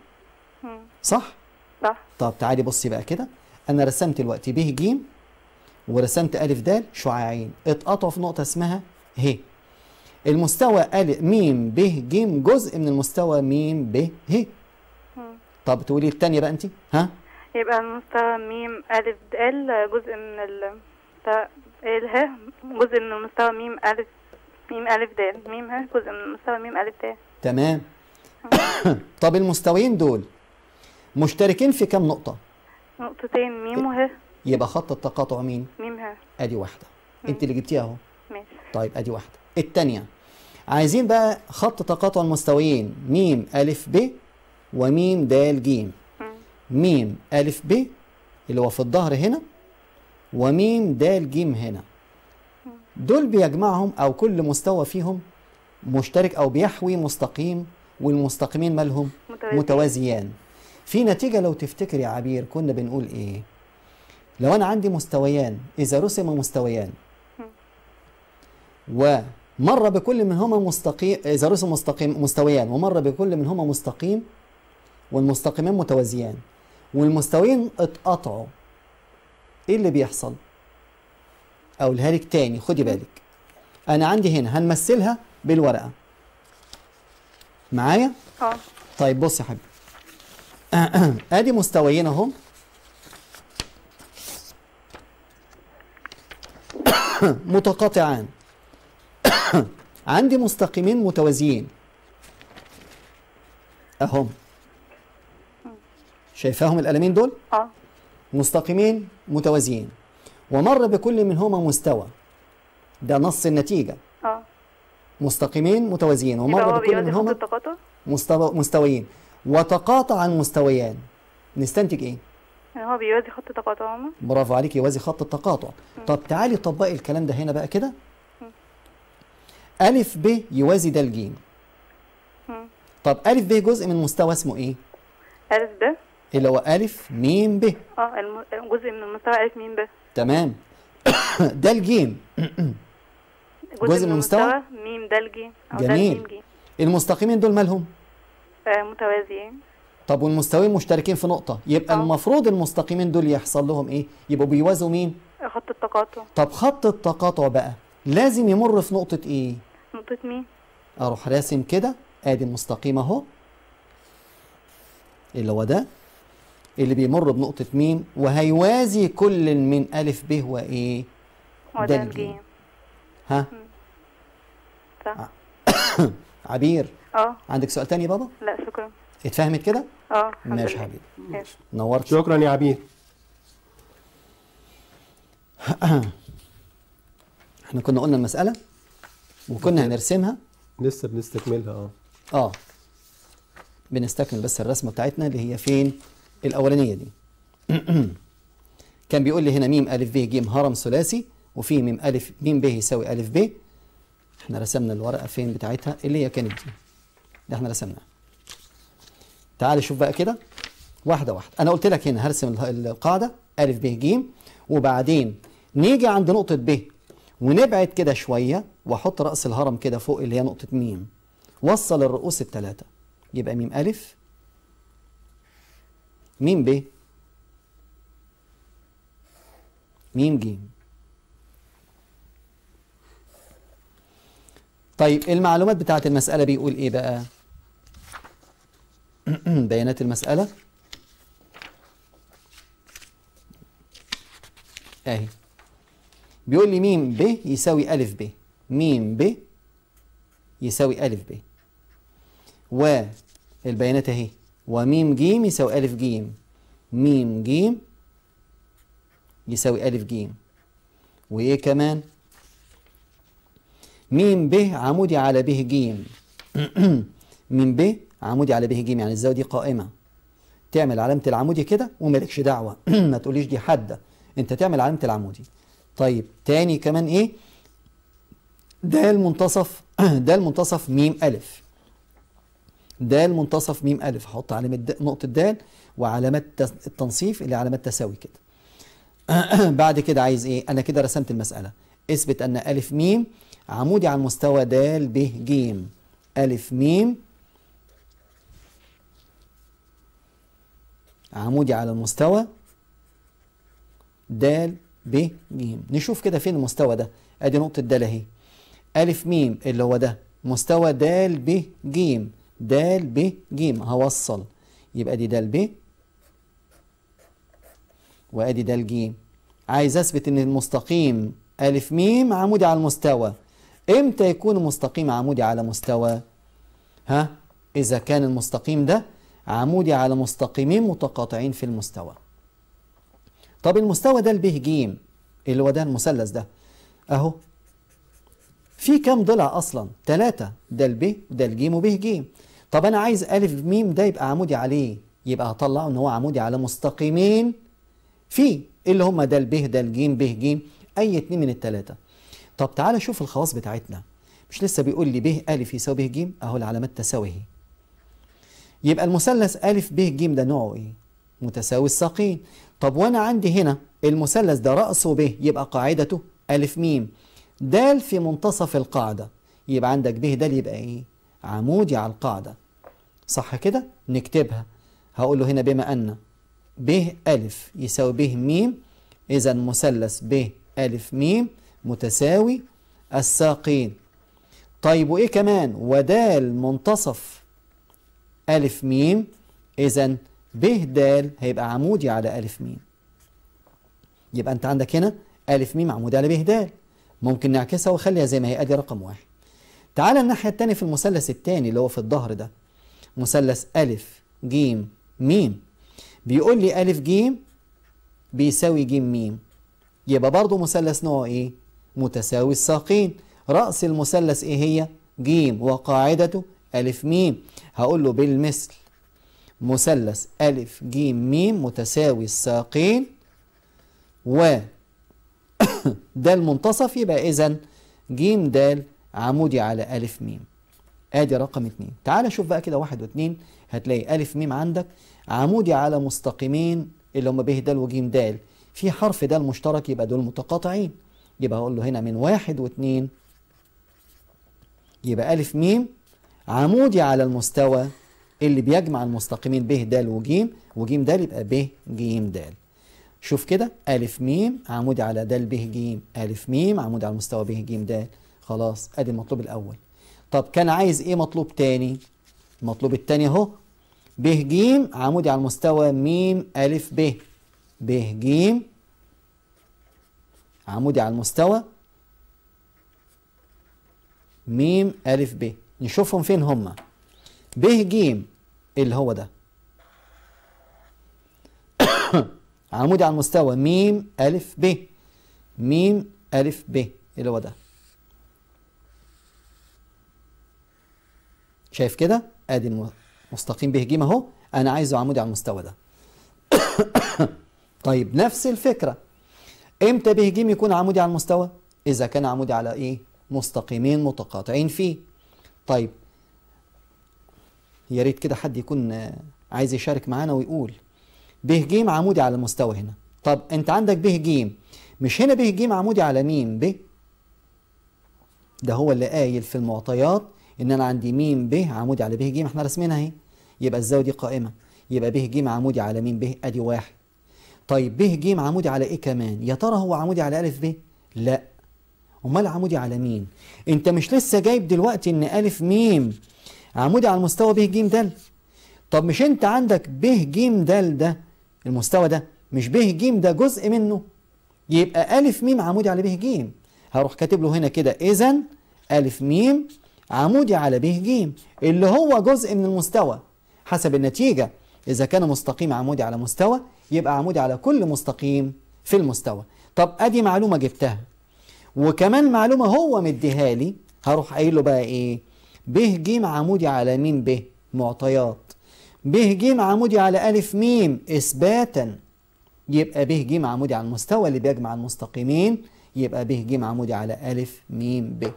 صح؟ صح طب تعالي بصي بقى كده انا رسمت الوقت ب ج ورسمت أ د شعاعين اتقطعوا في نقطة اسمها ه المستوى ا م ب ج جزء من المستوى م ب ه طب تقولي الثانية بقى أنت ها يبقى المستوى م أ د جزء من المستوى ه جزء من المستوى م أ م أ د م ه جزء من المستوى م أ د تمام طب المستويين دول مشتركين في كام نقطة؟ نقطتين ميم إيه. وه يبقى خط التقاطع مين؟ ميم ه ادي واحدة مم. انت اللي جبتيها اهو ماشي طيب ادي واحدة الثانية عايزين بقى خط تقاطع المستويين ميم ألف ب وميم د ج ميم ألف ب اللي هو في الظهر هنا وميم د ج هنا دول بيجمعهم أو كل مستوى فيهم مشترك أو بيحوي مستقيم والمستقيمين مالهم متوازيان, متوازيان. في نتيجة لو تفتكر يا عبير كنا بنقول إيه لو أنا عندي مستويان إذا رسم مستويان ومر بكل منهما مستقيم إذا رسم مستقيم مستويان ومر بكل منهما مستقيم والمستقيمان متوازيان والمستويين اتقطعوا ايه اللي بيحصل اقولها لك تاني خدي بالك انا عندي هنا هنمثلها بالورقه معايا اه طيب بص يا حبيبي آه، آه. ادي مستويين اهم متقاطعان عندي مستقيمين متوازيين اهم شايفاهم القلمين دول اه مستقيمين متوازيين ومر بكل منهما مستوى ده نص النتيجه اه مستقيمين متوازيين ومر بكل منهما مستوى مستويين وتقاطع المستويان نستنتج ايه؟ يعني هو بيوازي خط التقاطع برافو عليك يوازي خط التقاطع طب تعالي طبقي الكلام ده هنا بقى كده ألف ب يوازي د ج طب ألف ب جزء من مستوى اسمه إيه؟ ألف ب اللي هو ألف م ب اه الم... جزء من المستوى ألف م ب تمام د ج جزء من المستوى م د ج جميل المستقيمين دول مالهم؟ متوازيين طب والمستويين مشتركين في نقطه يبقى أوه. المفروض المستقيمين دول يحصل لهم ايه يبقوا بيوازوا مين خط التقاطع طب خط التقاطع بقى لازم يمر في نقطه ايه نقطه مين اروح راسم كده ادي المستقيم اهو اللي هو ده اللي بيمر بنقطة ميم وهيوازي كل من ألف ب وإيه؟ ودال ج ها؟ صح عبير اه عندك سؤال تاني يا بابا؟ لا شكرا اتفهمت كده؟ اه ماشي يا حبيبي نورت شكرا يا عبير احنا كنا قلنا المسألة وكنا هنرسمها لسه بنستكملها اه اه بنستكمل بس الرسمة بتاعتنا اللي هي فين الأولانية دي كان بيقول لي هنا ميم ألف ب ج هرم ثلاثي وفي ميم ألف ميم ب يساوي ألف ب احنا رسمنا الورقة فين بتاعتها اللي هي كانت دي اللي احنا رسمناه تعالي شوف بقى كده واحده واحده انا قلت لك هنا هرسم القاعده ا ب ج وبعدين نيجي عند نقطه ب ونبعد كده شويه واحط راس الهرم كده فوق اللي هي نقطه م وصل الرؤوس الثلاثه يبقى م ا م ب م ج طيب المعلومات بتاعت المسألة بيقول إيه بقى؟ بيانات المسألة اهي بيقول لي م ب يساوي أ ب م ب يساوي أ ب والبيانات اهي وم ج يساوي أ ج م ج يساوي أ ج وإيه كمان م ب عمودي على ب ج ميم ب عمودي على به جيم يعني الزاويه دي قائمه تعمل علامه العمودي كده ومالكش دعوه ما تقوليش دي حاده انت تعمل علامه العمودي طيب تاني كمان ايه د المنتصف د المنتصف ميم الف د المنتصف ميم الف هحط علامه نقطه د وعلامات التنصيف اللي علامات تساوي كده بعد كده عايز ايه انا كده رسمت المساله اثبت ان الف ميم عمودي على المستوى د ب ج الف ميم عمودي على المستوى د ب ج نشوف كده فين المستوى ده ادي نقطة د اهي ا م اللي هو ده مستوى د ب ج د ب ج هوصل يبقى دي د ب وادي د ج عايز اثبت ان المستقيم ا م عمودي على المستوى امتى يكون مستقيم عمودي على مستوى ها اذا كان المستقيم ده عمودي على مستقيمين متقاطعين في المستوى طب المستوى ده البه جيم اللي هو ده المثلث ده اهو في كام ضلع اصلا ثلاثة ده الب ده الجيم وبه جيم طب انا عايز الف ميم ده يبقى عمودي عليه يبقى هطلعه ان هو عمودي على مستقيمين فيه اللي هم ده الب ده الجيم به جيم اي اتنين من الثلاثة طب تعالى شوف الخواص بتاعتنا مش لسه بيقول لي به الف يساوي به جيم اهو العلامات تساوي اهي يبقى المثلث أ ب ج ده نوعه إيه؟ متساوي الساقين طب وأنا عندي هنا المثلث ده رأسه ب يبقى قاعدته أ م د في منتصف القاعدة يبقى عندك ب د يبقى إيه؟ عمودي على القاعدة صح كده؟ نكتبها هقول له هنا بما أن ب أ يساوي ب م إذا مثلث ب أ م متساوي الساقين طيب وإيه كمان ودال منتصف ألف ميم إذا ب د هيبقى عمودي على ألف ميم يبقى أنت عندك هنا ألف ميم عمودي على ب د ممكن نعكسها وخليها زي ما هي أدي رقم واحد تعالى الناحية التانية في المثلث التاني اللي هو في الظهر ده مثلث ألف جيم ميم بيقول لي ألف جيم بيساوي جيم ميم يبقى برضه مثلث نوعه إيه؟ متساوي الساقين رأس المثلث إيه هي؟ جيم وقاعدته ألف ميم هقول له بالمثل مثلث ألف جيم ميم متساوي الساقين و د المنتصف يبقى إذا جيم د عمودي على ألف ميم ادي رقم اتنين تعال شوف بقى كده واحد واتنين هتلاقي ألف ميم عندك عمودي على مستقيمين اللي هما به د وجيم د في حرف د مشترك يبقى دول متقاطعين يبقى هقول له هنا من واحد واتنين يبقى ألف ميم عمودي على المستوى اللي بيجمع المستقيمين ب د وج وج د يبقى ب ج د شوف كده ا م عمودي على د ب ج ا م عمودي على المستوى ب ج د خلاص ادي المطلوب الأول طب كان عايز ايه مطلوب تاني المطلوب التاني اهو ب ج عمودي على المستوى م ا ب ب ج عمودي على المستوى م ا ب نشوفهم فين هم ب ج إيه اللي هو ده عمودي على المستوى م ا ب م ا ب إيه اللي هو ده شايف كده ادي المستقيم ب ج اهو انا عايزه عمودي على المستوى ده طيب نفس الفكره امتى ب ج يكون عمودي على المستوى اذا كان عمودي على ايه مستقيمين متقاطعين فيه طيب يا ريت كده حد يكون آه، عايز يشارك معانا ويقول ب ج عمودي على المستوى هنا طب انت عندك ب ج مش هنا ب ج عمودي على م ب ده هو اللي قايل في المعطيات ان انا عندي م ب عمودي على ب ج احنا راسمينها اهي يبقى الزاويه دي قائمه يبقى ب ج عمودي على م ب ادي واحد طيب ب ج عمودي على ايه كمان يا ترى هو عمودي على ا ب لا امال عمودي على مين انت مش لسه جايب دلوقتي ان الف ميم عمودي على المستوى ب ج د طب مش انت عندك ب ج د ده المستوى ده مش ب ج ده جزء منه يبقى الف ميم عمودي على ب ج هروح كاتب له هنا كده اذا الف ميم عمودي على ب ج اللي هو جزء من المستوى حسب النتيجه اذا كان مستقيم عمودي على مستوى يبقى عمودي على كل مستقيم في المستوى طب ادي معلومه جبتها وكمان معلومه هو مديها لي هروح قايل له بقى ايه ب ج عمودي على م ب معطيات ب ج عمودي على ألف م إثباتا يبقى ب ج عمودي على المستوى اللي بيجمع المستقيمين يبقى ب ج عمودي على ألف م ب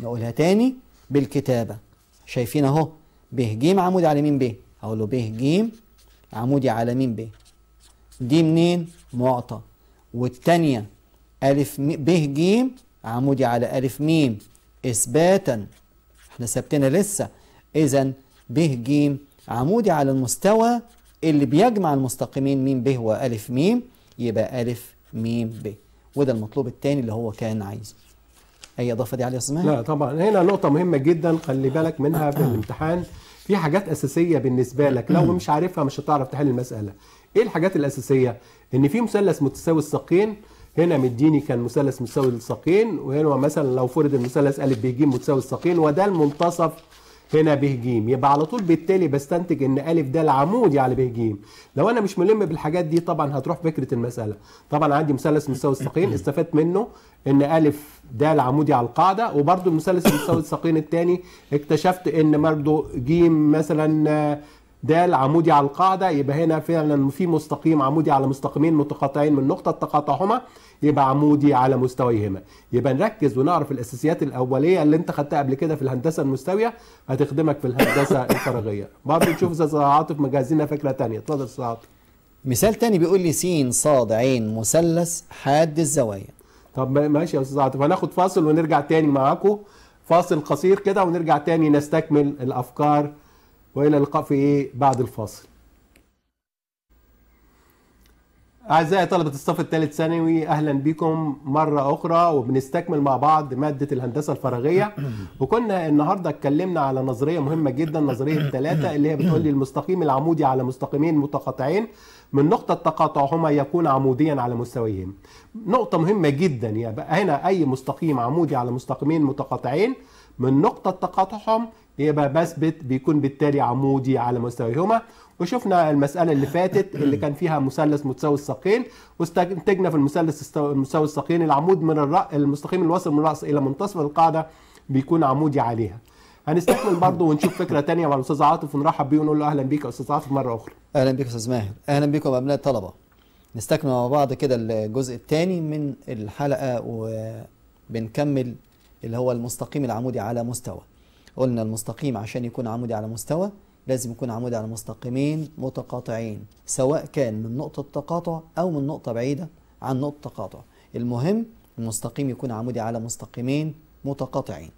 نقولها تاني بالكتابة شايفين أهو ب ج عمودي على م ب أقول له ب ج عمودي على م ب دي منين معطى والتانية ألف ب ج عمودي على ألف م إثباتا احنا ثابتين لسه إذا ب ج عمودي على المستوى اللي بيجمع المستقيمين م ب وألف م يبقى ألف م ب وده المطلوب الثاني اللي هو كان عايزه أي إضافة دي علي اسمها؟ لا طبعا هنا نقطة مهمة جدا خلي بالك منها في الامتحان في حاجات أساسية بالنسبة لك لو مش عارفها مش هتعرف تحل المسألة إيه الحاجات الأساسية؟ إن في مثلث متساوي الساقين هنا مديني كان مثلث متساوي للساقين وهنا مثلا لو فرض المثلث ا ب ج متساوي للساقين وده المنتصف هنا ب ج يبقى على طول بالتالي بستنتج ان ا ده العمودي على ب ج لو انا مش ملم بالحاجات دي طبعا هتروح فكره المساله طبعا عندي مثلث متساوي للساقين استفدت منه ان ا ده العمودي على القاعده وبرده المثلث متساوي للساقين الثاني اكتشفت ان برده ج مثلا د عمودي على القاعده يبقى هنا فعلا في مستقيم عمودي على مستقيمين متقاطعين من نقطه تقاطعهما يبقى عمودي على مستويهما يبقى نركز ونعرف الاساسيات الاوليه اللي انت خدتها قبل كده في الهندسه المستويه هتخدمك في الهندسه الفراغيه برضه نشوف استاذ عاطف مجهز فكره ثانيه اتفضل استاذ عاطف مثال تاني بيقول لي س صاد عين مثلث حاد الزوايا طب ماشي يا استاذ عاطف هناخد فاصل ونرجع تاني معاكم فاصل قصير كده ونرجع تاني نستكمل الافكار والى اللقاء في ايه بعد الفاصل أعزائي طلبة الصف الثالث ثانوي أهلا بكم مرة أخرى وبنستكمل مع بعض مادة الهندسة الفراغية وكنا النهاردة اتكلمنا على نظرية مهمة جدا نظرية الثلاثة اللي هي بتقول لي المستقيم العمودي على مستقيمين متقاطعين من نقطة تقاطعهما يكون عموديا على مستويهم نقطة مهمة جدا يبقى هنا أي مستقيم عمودي على مستقيمين متقاطعين من نقطة تقاطعهم يبقى بثبت بيكون بالتالي عمودي على مستويهما وشفنا المساله اللي فاتت اللي كان فيها مثلث متساوي الساقين واستنتجنا في المثلث المتساوي الساقين العمود من الرأ... المستقيم الواصل من الراس الى منتصف القاعده بيكون عمودي عليها هنستكمل برضه ونشوف فكره تانية مع الاستاذ عاطف ونرحب بيه ونقول له اهلا بيك يا استاذ عاطف مره اخرى اهلا بيك استاذ ماهر اهلا بيكم ابناء الطلبه نستكمل مع بعض كده الجزء الثاني من الحلقه وبنكمل اللي هو المستقيم العمودي على مستوى قلنا المستقيم عشان يكون عمودي على مستوى لازم يكون عمودي على مستقيمين متقاطعين سواء كان من نقطة تقاطع أو من نقطة بعيدة عن نقطة تقاطع المهم المستقيم يكون عمودي على مستقيمين متقاطعين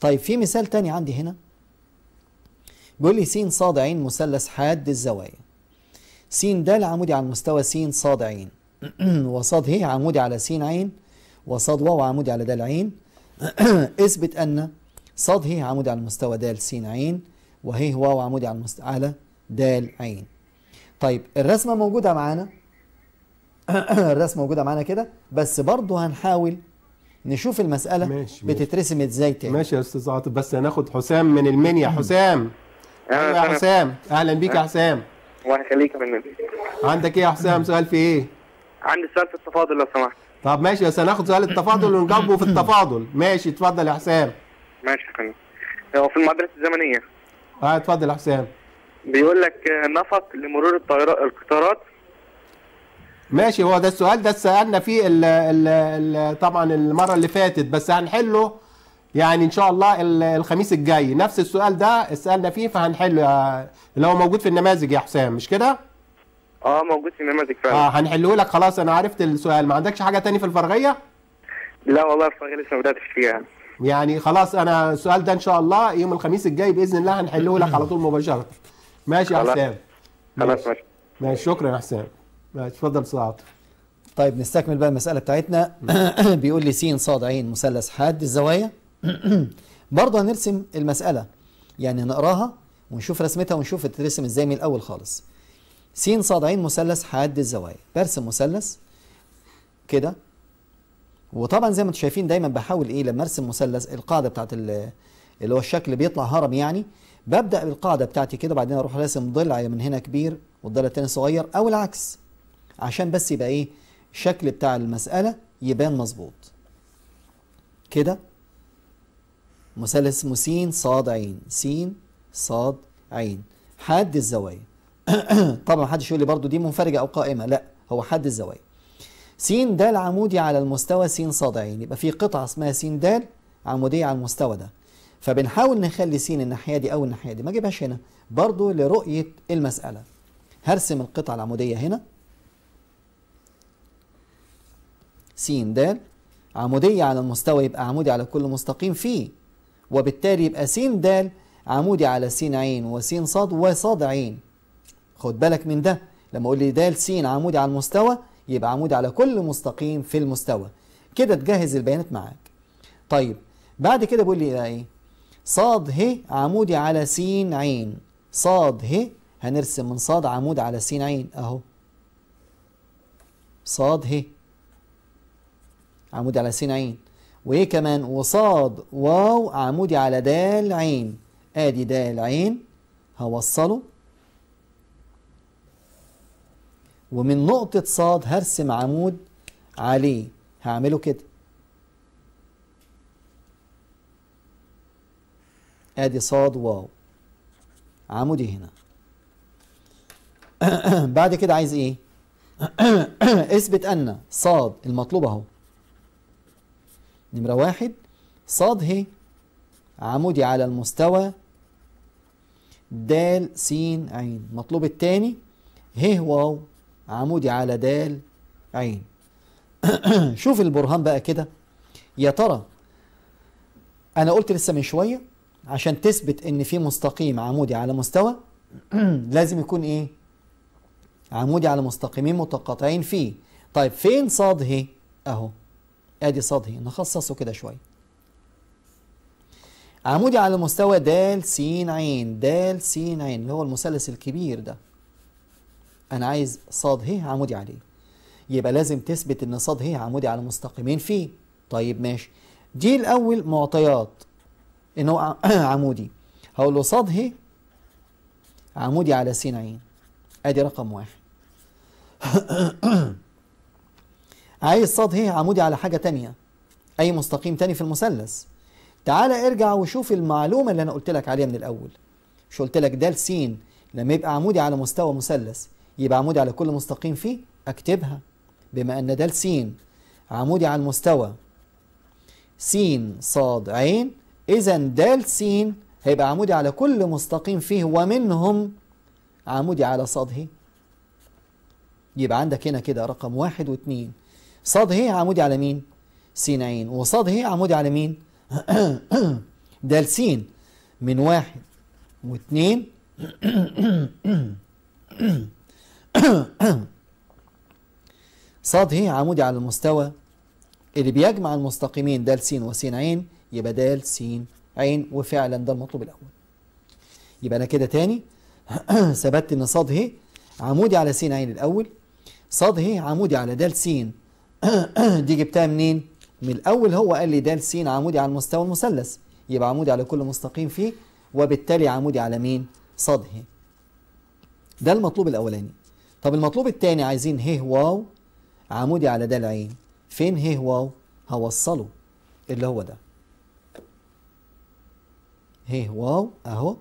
طيب في مثال تاني عندي هنا بيقول لي س ص ع مثلث حاد الزوايا س د عمودي على المستوى س ص ع وص ه عمودي على س عين وص واو عمودي على د عين اثبت ان ص ه عمودي على المستوى د س عين وهي واو عمودي على المست... على د عين طيب الرسمه موجوده معانا الرسمه موجوده معانا كده بس برضه هنحاول نشوف المساله ماشي بتترسم ازاي تاني ماشي يا استاذ عاطف بس هناخد حسام من المنيا حسام اهلا يا أيوة حسام اهلا بيك يا أه؟ حسام الله يخليك يا فندم عندك ايه يا حسام سؤال في ايه؟ عندي سؤال في التفاضل لو سمحت طب ماشي بس هناخد سؤال التفاضل ونجاوبه في التفاضل ماشي اتفضل يا حسام ماشي يا فندم هو في المدرسه الزمنيه اه اتفضل يا حسام بيقول لك نفق لمرور القطارات ماشي هو ده السؤال ده سالنا فيه الـ الـ الـ طبعا المره اللي فاتت بس هنحله يعني ان شاء الله الخميس الجاي نفس السؤال ده سالنا فيه فهنحله اللي هو موجود في النماذج يا حسام مش كده؟ اه موجود في النماذج فعلا اه هنحله لك خلاص انا عرفت السؤال ما عندكش حاجه تاني في الفرغيه؟ لا والله الفرغيه لسه ما بداتش فيها يعني خلاص انا السؤال ده ان شاء الله يوم الخميس الجاي باذن الله هنحله لك على طول مباشره ماشي يا حسام خلاص ماشي ماشي شكرا يا حسام اتفضل استاذ طيب نستكمل بقى المساله بتاعتنا بيقول لي س ص عين مثلث حاد الزوايا برضه هنرسم المساله يعني نقراها ونشوف رسمتها ونشوف تترسم ازاي من الاول خالص س ص عين مثلث حاد الزوايا برسم مثلث كده وطبعا زي ما انتم شايفين دايما بحاول ايه لما ارسم مثلث القاعده بتاعت اللي هو الشكل بيطلع هرم يعني ببدا بالقاعده بتاعتي كده وبعدين اروح راسم ضلع من هنا كبير والضلع الثاني صغير او العكس عشان بس يبقى ايه الشكل بتاع المساله يبان مظبوط كده مثلث اسمه س صاد عين س صاد عين حد الزوايا طبعا حدش يقول لي برضو دي منفرجه او قائمه لا هو حد الزوايا س د عمودي على المستوى س ص يعني يبقى في قطعة اسمها س د عمودية على المستوى ده فبنحاول نخلي س الناحية دي أو الناحية دي ما أجيبهاش هنا برضو لرؤية المسألة هرسم القطعة العمودية هنا س د عمودية على المستوى يبقى عمودي على كل مستقيم فيه وبالتالي يبقى س د عمودي على س ع وس ص وص ع خد بالك من ده لما اقول لي د س عمودي على المستوى يبقى عمود على كل مستقيم في المستوى كده تجهز البيانات معاك طيب بعد كده بيقول لي ايه صاد ه عمودي على س عين صاد ه هنرسم من صاد عمود على س عين اهو صاد ه عمودي على س عين وايه كمان وصاد واو عمودي على د عين ادي د عين هوصله ومن نقطة صاد هرسم عمود عليه هعمله كده ادي صاد واو عمودي هنا بعد كده عايز ايه اثبت ان صاد المطلوب اهو نمرة واحد صاد ه عمودي على المستوى د س ع مطلوب التاني ه واو عمودي على دال عين شوف البرهان بقى كده يا ترى انا قلت لسه من شويه عشان تثبت ان في مستقيم عمودي على مستوى لازم يكون ايه عمودي على مستقيمين متقاطعين فيه طيب فين صاد ه اهو ادي صاد ه نخصصه كده شويه عمودي على مستوى د س ع د س ع اللي هو المثلث الكبير ده انا عايز صاد ه عمودي عليه يبقى لازم تثبت ان صاد ه عمودي على مستقيمين فيه طيب ماشي دي الاول معطيات ان هو عمودي هقول له صاد ه عمودي على س ع ادي رقم واحد عايز صاد ه عمودي على حاجه تانية اي مستقيم تاني في المثلث تعالى ارجع وشوف المعلومه اللي انا قلت لك عليها من الاول مش قلت لك ده س لما يبقى عمودي على مستوى مثلث يبقى عمودي على كل مستقيم فيه أكتبها بما أن ده السين عمودي على المستوى سين صاد عين إذا د س هيبقى عمودي على كل مستقيم فيه ومنهم عمودي على صاد ه يبقى عندك هنا كده رقم واحد واثنين صاد ه عمودي على مين؟ س عين وصاد ه عمودي على مين؟ د س من واحد واثنين صاد هي عمودي على المستوى اللي بيجمع المستقيمين د س وس عين يبقى د س عين وفعلا ده المطلوب الاول يبقى انا كده تاني ثبت ان صاد هي عمودي على س عين الاول صاد هي عمودي على د س دي جبتها منين من الاول هو قال لي د س عمودي على المستوى المثلث يبقى عمودي على كل مستقيم فيه وبالتالي عمودي على مين صاد هي ده المطلوب الاولاني طب المطلوب الثاني عايزين ه واو عمودي على ده العين فين ه واو هوصله اللي هو ده ه واو اهو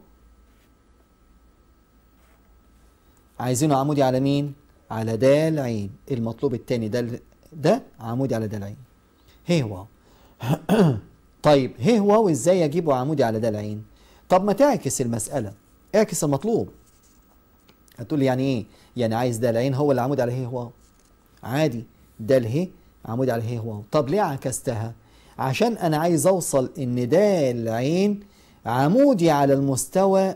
عايزينه عمودي على مين على د العين المطلوب الثاني ده ده عمودي على ده العين ه واو طيب ه واو ازاي اجيبه عمودي على ده العين طب ما تعكس المساله اعكس المطلوب هتقول لي يعني ايه يعني عايز ده العين هو اللي عمود عليه واو عادي ده اله عمود عليه واو طب ليه عكستها عشان انا عايز اوصل ان ده العين عمودي على المستوى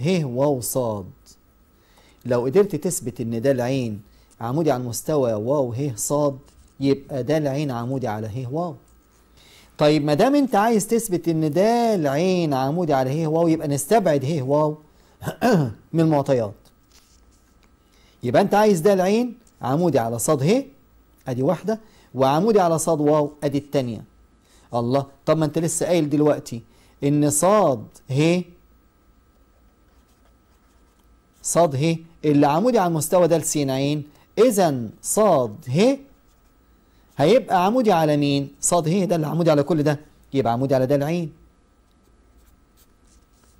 ه واو صاد لو قدرت تثبت ان ده العين عمودي على المستوى واو ه صاد يبقى ده العين عمودي على ه واو طيب ما دام انت عايز تثبت ان ده العين عمودي على ه واو يبقى نستبعد ه واو من المعطيات يبقى انت عايز ده العين عمودي على صاد ه ادي واحده وعمودي على صاد واو ادي الثانيه الله طب ما انت لسه قايل دلوقتي ان صاد ه صاد ه اللي عمودي على المستوى ده لسين عين اذا صاد ه هيبقى عمودي على مين صاد ه ده اللي عمودي على كل ده يبقى عمودي على ده العين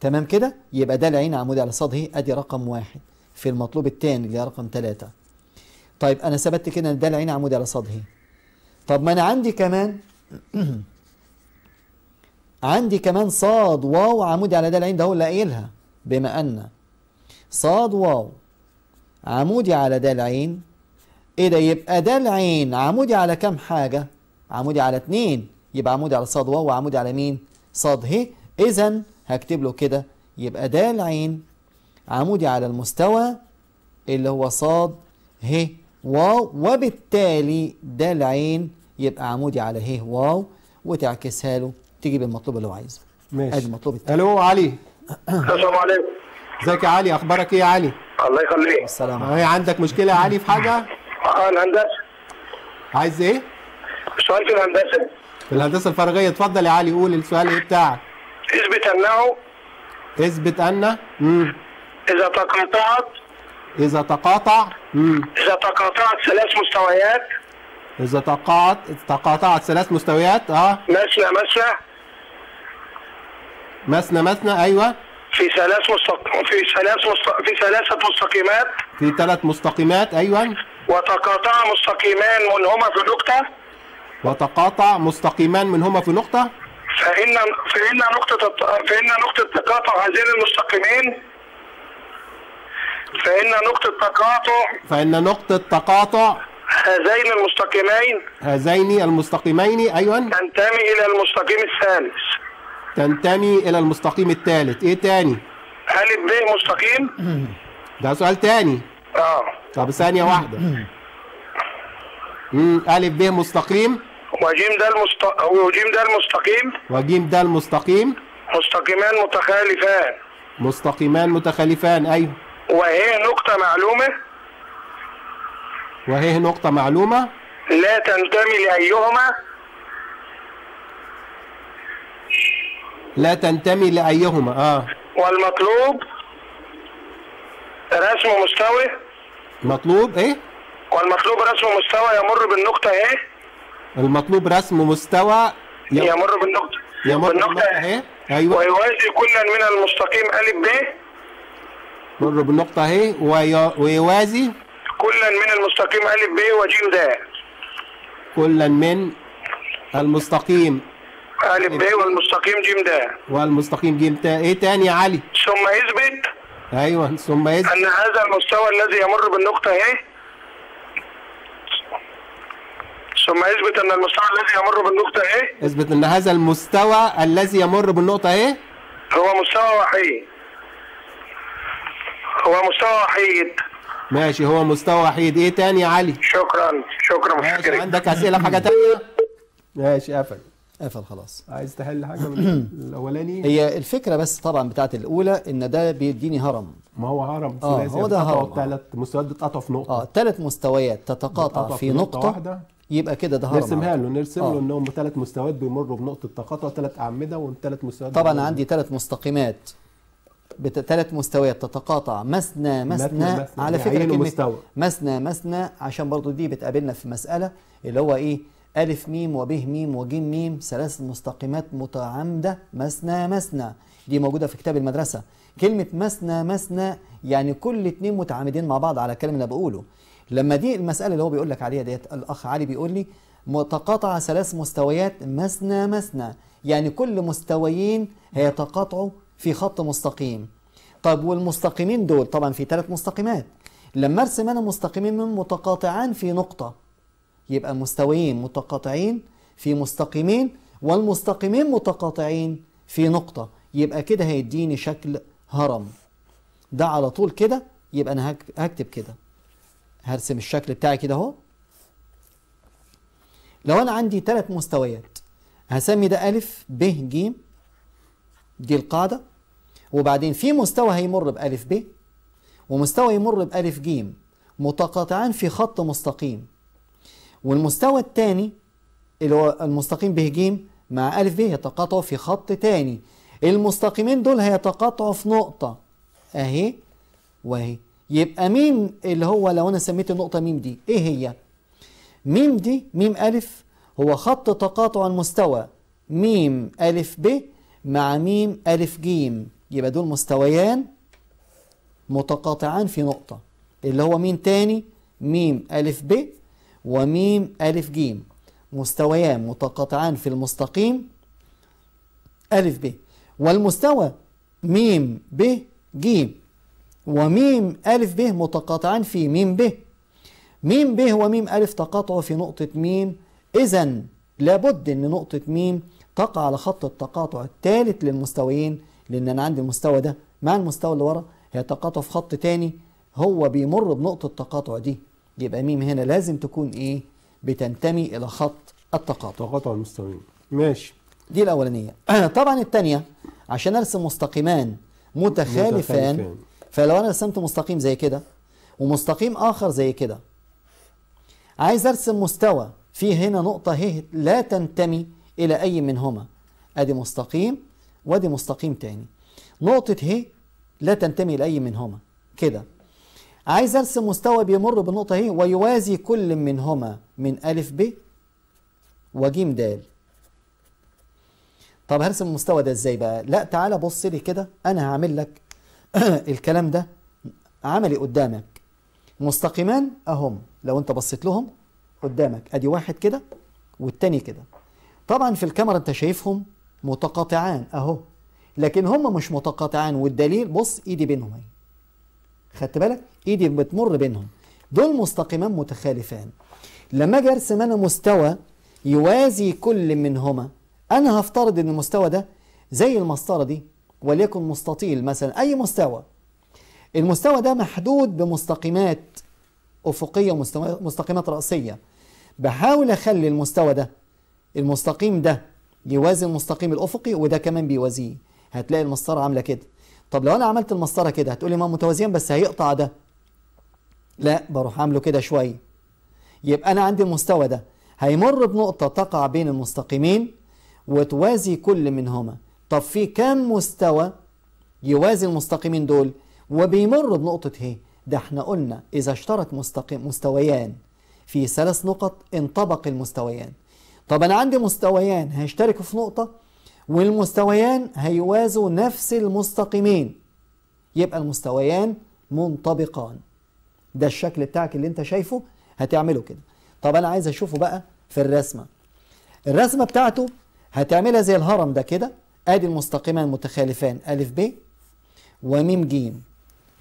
تمام كده يبقى ده العين عمودي على صاد ه ادي رقم واحد في المطلوب الثاني اللي هي رقم ثلاثة طيب أنا ثبتت كده إن ده العين عمودي على هي. طب ما أنا عندي كمان عندي كمان صاد واو عمودي على ده العين ده هو اللي قايلها بما أن صاد واو عمودي على ده العين ايه ده يبقى ده العين عمودي على كام حاجة عمودي على اتنين يبقى عمودي على صاد واو وعمودي على مين صاد ه اذا هكتب له كده يبقى ده العين عمودي على المستوى اللي هو صاد ه واو وبالتالي ده العين يبقى عمودي على ه واو وتعكسها له تجيب المطلوب اللي هو عايزه ماشي ادي المطلوب التاني الو علي السلام عليكم ازيك يا علي اخبارك ايه يا علي الله يخليك السلام عليكم عندك مشكله يا علي في حاجه اه الهندسه عايز ايه سؤال في الهندسه في الهندسه الفراغيه اتفضل يا علي قول السؤال ايه بتاعك اثبت انه اثبت ان امم إذا تقاطعت إذا تقاطع مم. إذا تقاطعت ثلاث مستويات إذا تقاطعت تقاطعت ثلاث مستويات أه مثنى مثنى مثنى مثنى أيوه في ثلاث مستق... في ثلاث مست... في ثلاثة مستقيمات في ثلاث مستقيمات أيوه وتقاطع مستقيمان منهما في نقطة وتقاطع مستقيمان منهما في نقطة فإن فإن نقطة فإن نقطة تقاطع هذين المستقيمين فإن نقطة تقاطع فإن نقطة تقاطع هذين المستقيمين هذين المستقيمين أيوة تنتمي إلى المستقيم الثالث تنتمي إلى المستقيم الثالث إيه تاني؟ هل ب مستقيم ده سؤال تاني اه طب ثانية واحدة امم ألف ب مستقيم وجيم ده المست وجيم ده المستقيم وجيم ده المستقيم مستقيمان متخالفان مستقيمان متخالفان أيوه وهي نقطة معلومة وهي نقطة معلومة لا تنتمي لأيهما لا تنتمي لأيهما آه والمطلوب رسم مستوي مطلوب إيه والمطلوب رسم مستوى يمر بالنقطة إيه المطلوب رسم مستوى يمر, بالنقطة يمر بالنقطة, بالنقطة إيه أيوة ويوازي كل من المستقيم ا ب مر بالنقطة أهي ويوازي كلا من المستقيم ألف ب وج د كلا من المستقيم ألف ب والمستقيم ج د والمستقيم ج د إيه تاني يا علي؟ ثم اثبت أيوه ثم اثبت أن هذا المستوى الذي يمر بالنقطة أهي ثم اثبت أن المستوى الذي يمر بالنقطة أهي اثبت أن هذا المستوى الذي يمر بالنقطة أهي هو مستوى وحيد هو مستوى وحيد ماشي هو مستوى وحيد ايه تاني يا علي شكرا شكرا ماشي عندك اسئله حاجه تانيه ماشي قفل قفل خلاص عايز تحل حاجه من الاولاني هي الفكره بس طبعا بتاعت الاولى ان ده بيديني هرم ما هو هرم اه هو ده هرم ثلاث مستويات بتقطعوا في نقطه اه ثلاث مستويات تتقاطع في, نقطة, نقطة واحدة يبقى كده ده هرم نرسمها له نرسم له آه. انهم ثلاث مستويات بيمروا بنقطه تقاطع ثلاث اعمده وثلاث مستويات طبعا عندي ثلاث مستقيمات بثلاث مستويات تتقاطع مثنى مثنى على يعني فكره كلمه مستوى. مثنى مثنى عشان برضو دي بتقابلنا في مساله اللي هو ايه ألف ميم وبه ميم وجيم ميم ثلاث مستقيمات متعامدة مثنى مثنى دي موجودة في كتاب المدرسة كلمة مثنى مثنى يعني كل اتنين متعامدين مع بعض على الكلام اللي بقوله لما دي المسألة اللي هو بيقول لك عليها ديت الأخ علي بيقول لي متقاطعة ثلاث مستويات مثنى مثنى يعني كل مستويين هيتقاطعوا في خط مستقيم طب والمستقيمين دول طبعا في ثلاث مستقيمات لما ارسم انا مستقيمين من متقاطعان في نقطة يبقى مستويين متقاطعين في مستقيمين والمستقيمين متقاطعين في نقطة يبقى كده هيديني شكل هرم ده على طول كده يبقى انا هكتب كده هرسم الشكل بتاعي كده اهو لو انا عندي ثلاث مستويات هسمي ده ا ب ج دي القاعدة وبعدين في مستوى هيمر بألف ب ومستوى يمر بألف ج متقاطعان في خط مستقيم والمستوى الثاني اللي هو المستقيم به ج مع ألف ب يتقاطعوا في خط تاني المستقيمين دول هيتقاطعوا في نقطة أهي وأهي يبقى ميم اللي هو لو أنا سميت النقطة ميم دي إيه هي؟ ميم دي ميم ألف هو خط تقاطع المستوى ميم ألف ب مع ميم ألف جيم يبقى دول مستويان متقاطعان في نقطة اللي هو مين تاني ميم ألف ب وميم ألف جيم مستويان متقاطعان في المستقيم ألف ب والمستوى ميم ب جيم وميم ألف ب متقاطعان في ميم ب ميم ب وميم ألف تقاطعوا في نقطة ميم إذا لابد أن نقطة ميم تقع على خط التقاطع الثالث للمستويين لأن أنا عندي المستوى ده مع المستوى اللي ورا هي تقاطع في خط ثاني هو بيمر بنقطة التقاطع دي يبقى ميم هنا لازم تكون إيه بتنتمي إلى خط التقاطع تقاطع المستويين ماشي دي الأولانية طبعا الثانية عشان أرسم مستقيمان متخالفان, متخالفان. فلو أنا رسمت مستقيم زي كده ومستقيم آخر زي كده عايز أرسم مستوى فيه هنا نقطة ه لا تنتمي إلى أي منهما أدي مستقيم وأدي مستقيم تاني نقطة ه لا تنتمي لأي منهما كده عايز أرسم مستوى بيمر بالنقطة ه ويوازي كل منهما من ألف ب وجيم د طب هرسم المستوى ده ازاي بقى لا تعالى بص لي كده انا هعمل لك الكلام ده عملي قدامك مستقيمان اهم لو انت بصيت لهم قدامك ادي واحد كده والتاني كده طبعا في الكاميرا انت شايفهم متقاطعان اهو لكن هم مش متقاطعان والدليل بص ايدي بينهم اهي خدت بالك ايدي بتمر بينهم دول مستقيمان متخالفان لما اجي ارسم انا مستوى يوازي كل منهما انا هفترض ان المستوى ده زي المسطره دي وليكن مستطيل مثلا اي مستوى المستوى ده محدود بمستقيمات افقيه ومستقيمات راسيه بحاول اخلي المستوى ده المستقيم ده يوازي المستقيم الأفقي وده كمان بيوازيه هتلاقي المسطرة عاملة كده طب لو أنا عملت المسطرة كده هتقولي ما متوازيان بس هيقطع ده لا بروح عامله كده شوية يبقى أنا عندي المستوى ده هيمر بنقطة تقع بين المستقيمين وتوازي كل منهما طب في كام مستوى يوازي المستقيمين دول وبيمر بنقطة ايه ده احنا قلنا إذا اشترك مستقيم مستويان في ثلاث نقط انطبق المستويان طب انا عندي مستويان هيشتركوا في نقطه والمستويان هيوازوا نفس المستقيمين يبقى المستويان منطبقان ده الشكل بتاعك اللي انت شايفه هتعمله كده طب انا عايز اشوفه بقى في الرسمه الرسمه بتاعته هتعملها زي الهرم ده كده ادي المستقيمان المتخالفان ا ب وميم ج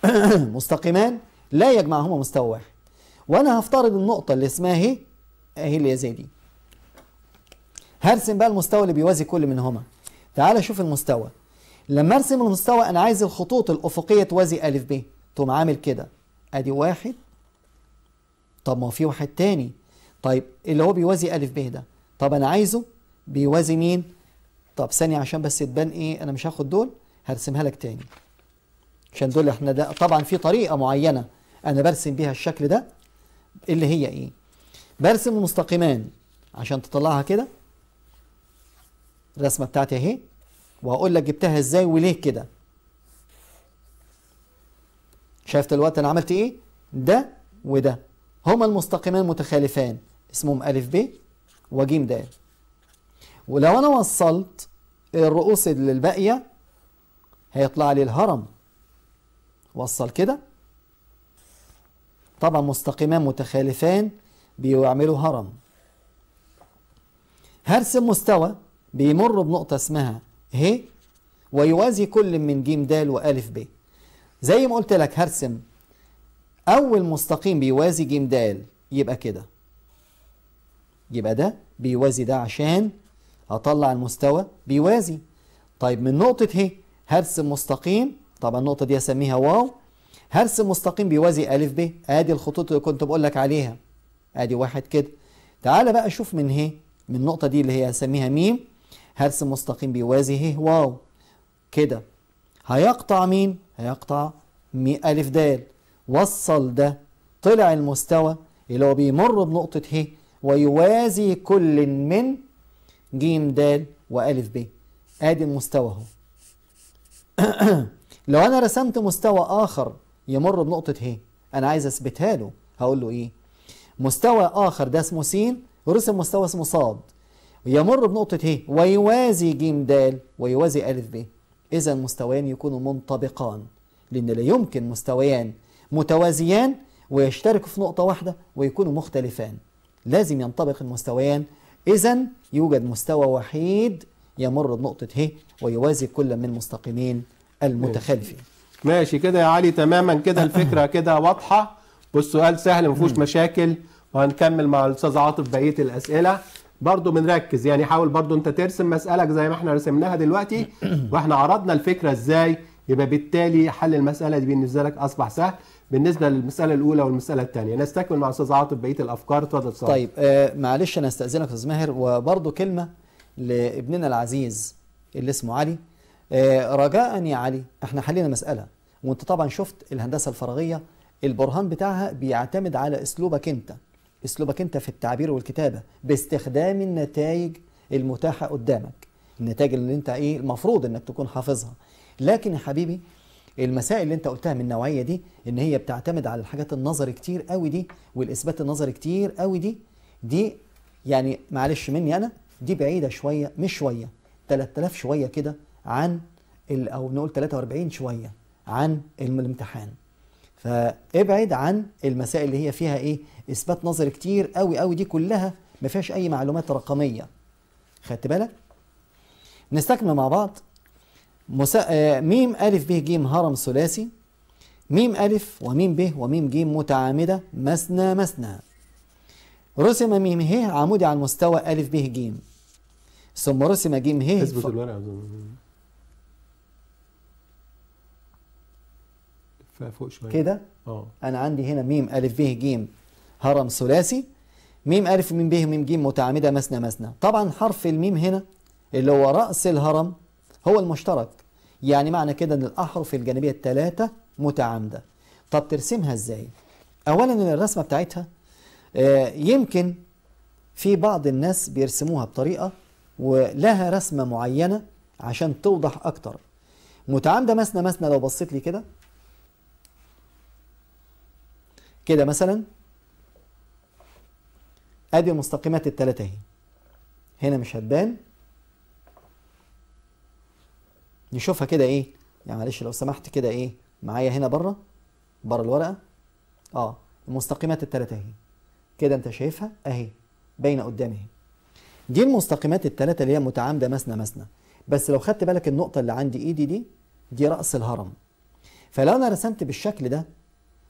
مستقيمان لا يجمعهما مستوى واحد وانا هفترض النقطه اللي اسمها إيه؟ إيه هي اهي اللي زي دي هرسم بقى المستوى اللي بيوازي كل منهما تعال شوف المستوى لما ارسم المستوى انا عايز الخطوط الافقيه توازي ا ب تقوم عامل كده ادي واحد طب ما هو في واحد تاني طيب اللي هو بيوازي ا ب ده طب انا عايزه بيوازي مين طب ثانيه عشان بس تبان ايه انا مش هاخد دول هرسمها لك تاني عشان دول احنا ده طبعا في طريقه معينه انا برسم بيها الشكل ده اللي هي ايه برسم المستقيمان عشان تطلعها كده الرسمة بتاعتي اهي وهقول لك جبتها ازاي وليه كده شايف دلوقتي انا عملت ايه ده وده هما المستقيمان متخالفان اسمهم ا ب ج د ولو أنا وصلت الرؤوس اللي الباقية هيطلع لي الهرم وصل كده طبعا مستقيمان متخالفان بيعملوا هرم هرسم مستوى بيمر بنقطة اسمها ه ويوازي كل من ج د وألف ب زي ما قلت لك هرسم أول مستقيم بيوازي ج د يبقى كده يبقى ده بيوازي ده عشان أطلع المستوى بيوازي طيب من نقطة ه هرسم مستقيم طبعا النقطة دي أسميها واو هرسم مستقيم بيوازي ألف ب أدي الخطوط اللي كنت بقول لك عليها أدي واحد كده تعالى بقى شوف من ه من النقطة دي اللي هي أسميها ميم هرس مستقيم بيوازي ه واو كده هيقطع مين؟ هيقطع م ا د وصل ده طلع المستوى اللي هو بيمر بنقطة ه ويوازي كل من ج د ا ب آدي المستوى اهو لو أنا رسمت مستوى آخر يمر بنقطة ه أنا عايز أثبتها له هقول له إيه؟ مستوى آخر ده اسمه س رسم مستوى اسمه صاد يمر بنقطة ه إيه؟ ويوازي ج د ويوازي أ ب إذا مستويان يكونوا منطبقان لأن لا يمكن مستويان متوازيان ويشتركوا في نقطة واحدة ويكونوا مختلفان لازم ينطبق المستويان إذا يوجد مستوى وحيد يمر بنقطة ه إيه؟ ويوازي كل من المستقيمين المتخلفين ماشي كده يا علي تماما كده الفكرة كده واضحة والسؤال سهل مفيهوش مشاكل وهنكمل مع الأستاذ عاطف بقية الأسئلة برضو بنركز يعني حاول برضو انت ترسم مسألك زي ما احنا رسمناها دلوقتي واحنا عرضنا الفكرة ازاي يبقى بالتالي حل المسألة دي بالنسبة لك أصبح سهل بالنسبة للمسألة الأولى والمسألة الثانية نستكمل مع أستاذ عاطف بقية الأفكار اتفضل طيب آه معلش أنا أستأذنك أستاذ ماهر وبرضو كلمة لابننا العزيز اللي اسمه علي آه رجاء يا علي احنا حلينا مسألة وانت طبعا شفت الهندسة الفراغية البرهان بتاعها بيعتمد على أسلوبك أنت اسلوبك انت في التعبير والكتابه باستخدام النتائج المتاحه قدامك النتائج اللي انت ايه المفروض انك تكون حافظها لكن يا حبيبي المسائل اللي انت قلتها من النوعيه دي ان هي بتعتمد على الحاجات النظري كتير قوي دي والاثبات النظري كتير قوي دي دي يعني معلش مني انا دي بعيده شويه مش شويه 3000 شويه كده عن او نقول 43 شويه عن الامتحان فابعد عن المسائل اللي هي فيها ايه اثبات نظر كتير قوي قوي دي كلها ما فيهاش اي معلومات رقميه خدت بالك نستكمل مع بعض مسا... آه، ميم ألف ب ج هرم ثلاثي ميم ألف وميم ب وميم ج متعامدة مثنى مثنى رسم ميم ه عمودي على المستوى ألف ب ج ثم رسم ج ه اثبت ف... الورقة فوق شويه كده اه انا عندي هنا ميم الف ب ج هرم ثلاثي ميم الف ميم ب ميم ج متعامده مثنى مثنى طبعا حرف الميم هنا اللي هو راس الهرم هو المشترك يعني معنى كده ان الاحرف الجانبيه الثلاثه متعامده طب ترسمها ازاي اولا ان الرسمه بتاعتها آه، يمكن في بعض الناس بيرسموها بطريقه ولها رسمه معينه عشان توضح اكتر متعامده مثنى مثنى لو بصيت لي كده كده مثلا ادي مستقيمات التلاتة اهي هنا مش هتبان نشوفها كده ايه يعني معلش لو سمحت كده ايه معايا هنا بره بره الورقه اه المستقيمات التلاتة اهي كده انت شايفها اهي باينه قدامي اهي دي المستقيمات التلاتة اللي هي متعامده مثنى مثنى بس لو خدت بالك النقطه اللي عندي ايدي دي دي راس الهرم فلو انا رسمت بالشكل ده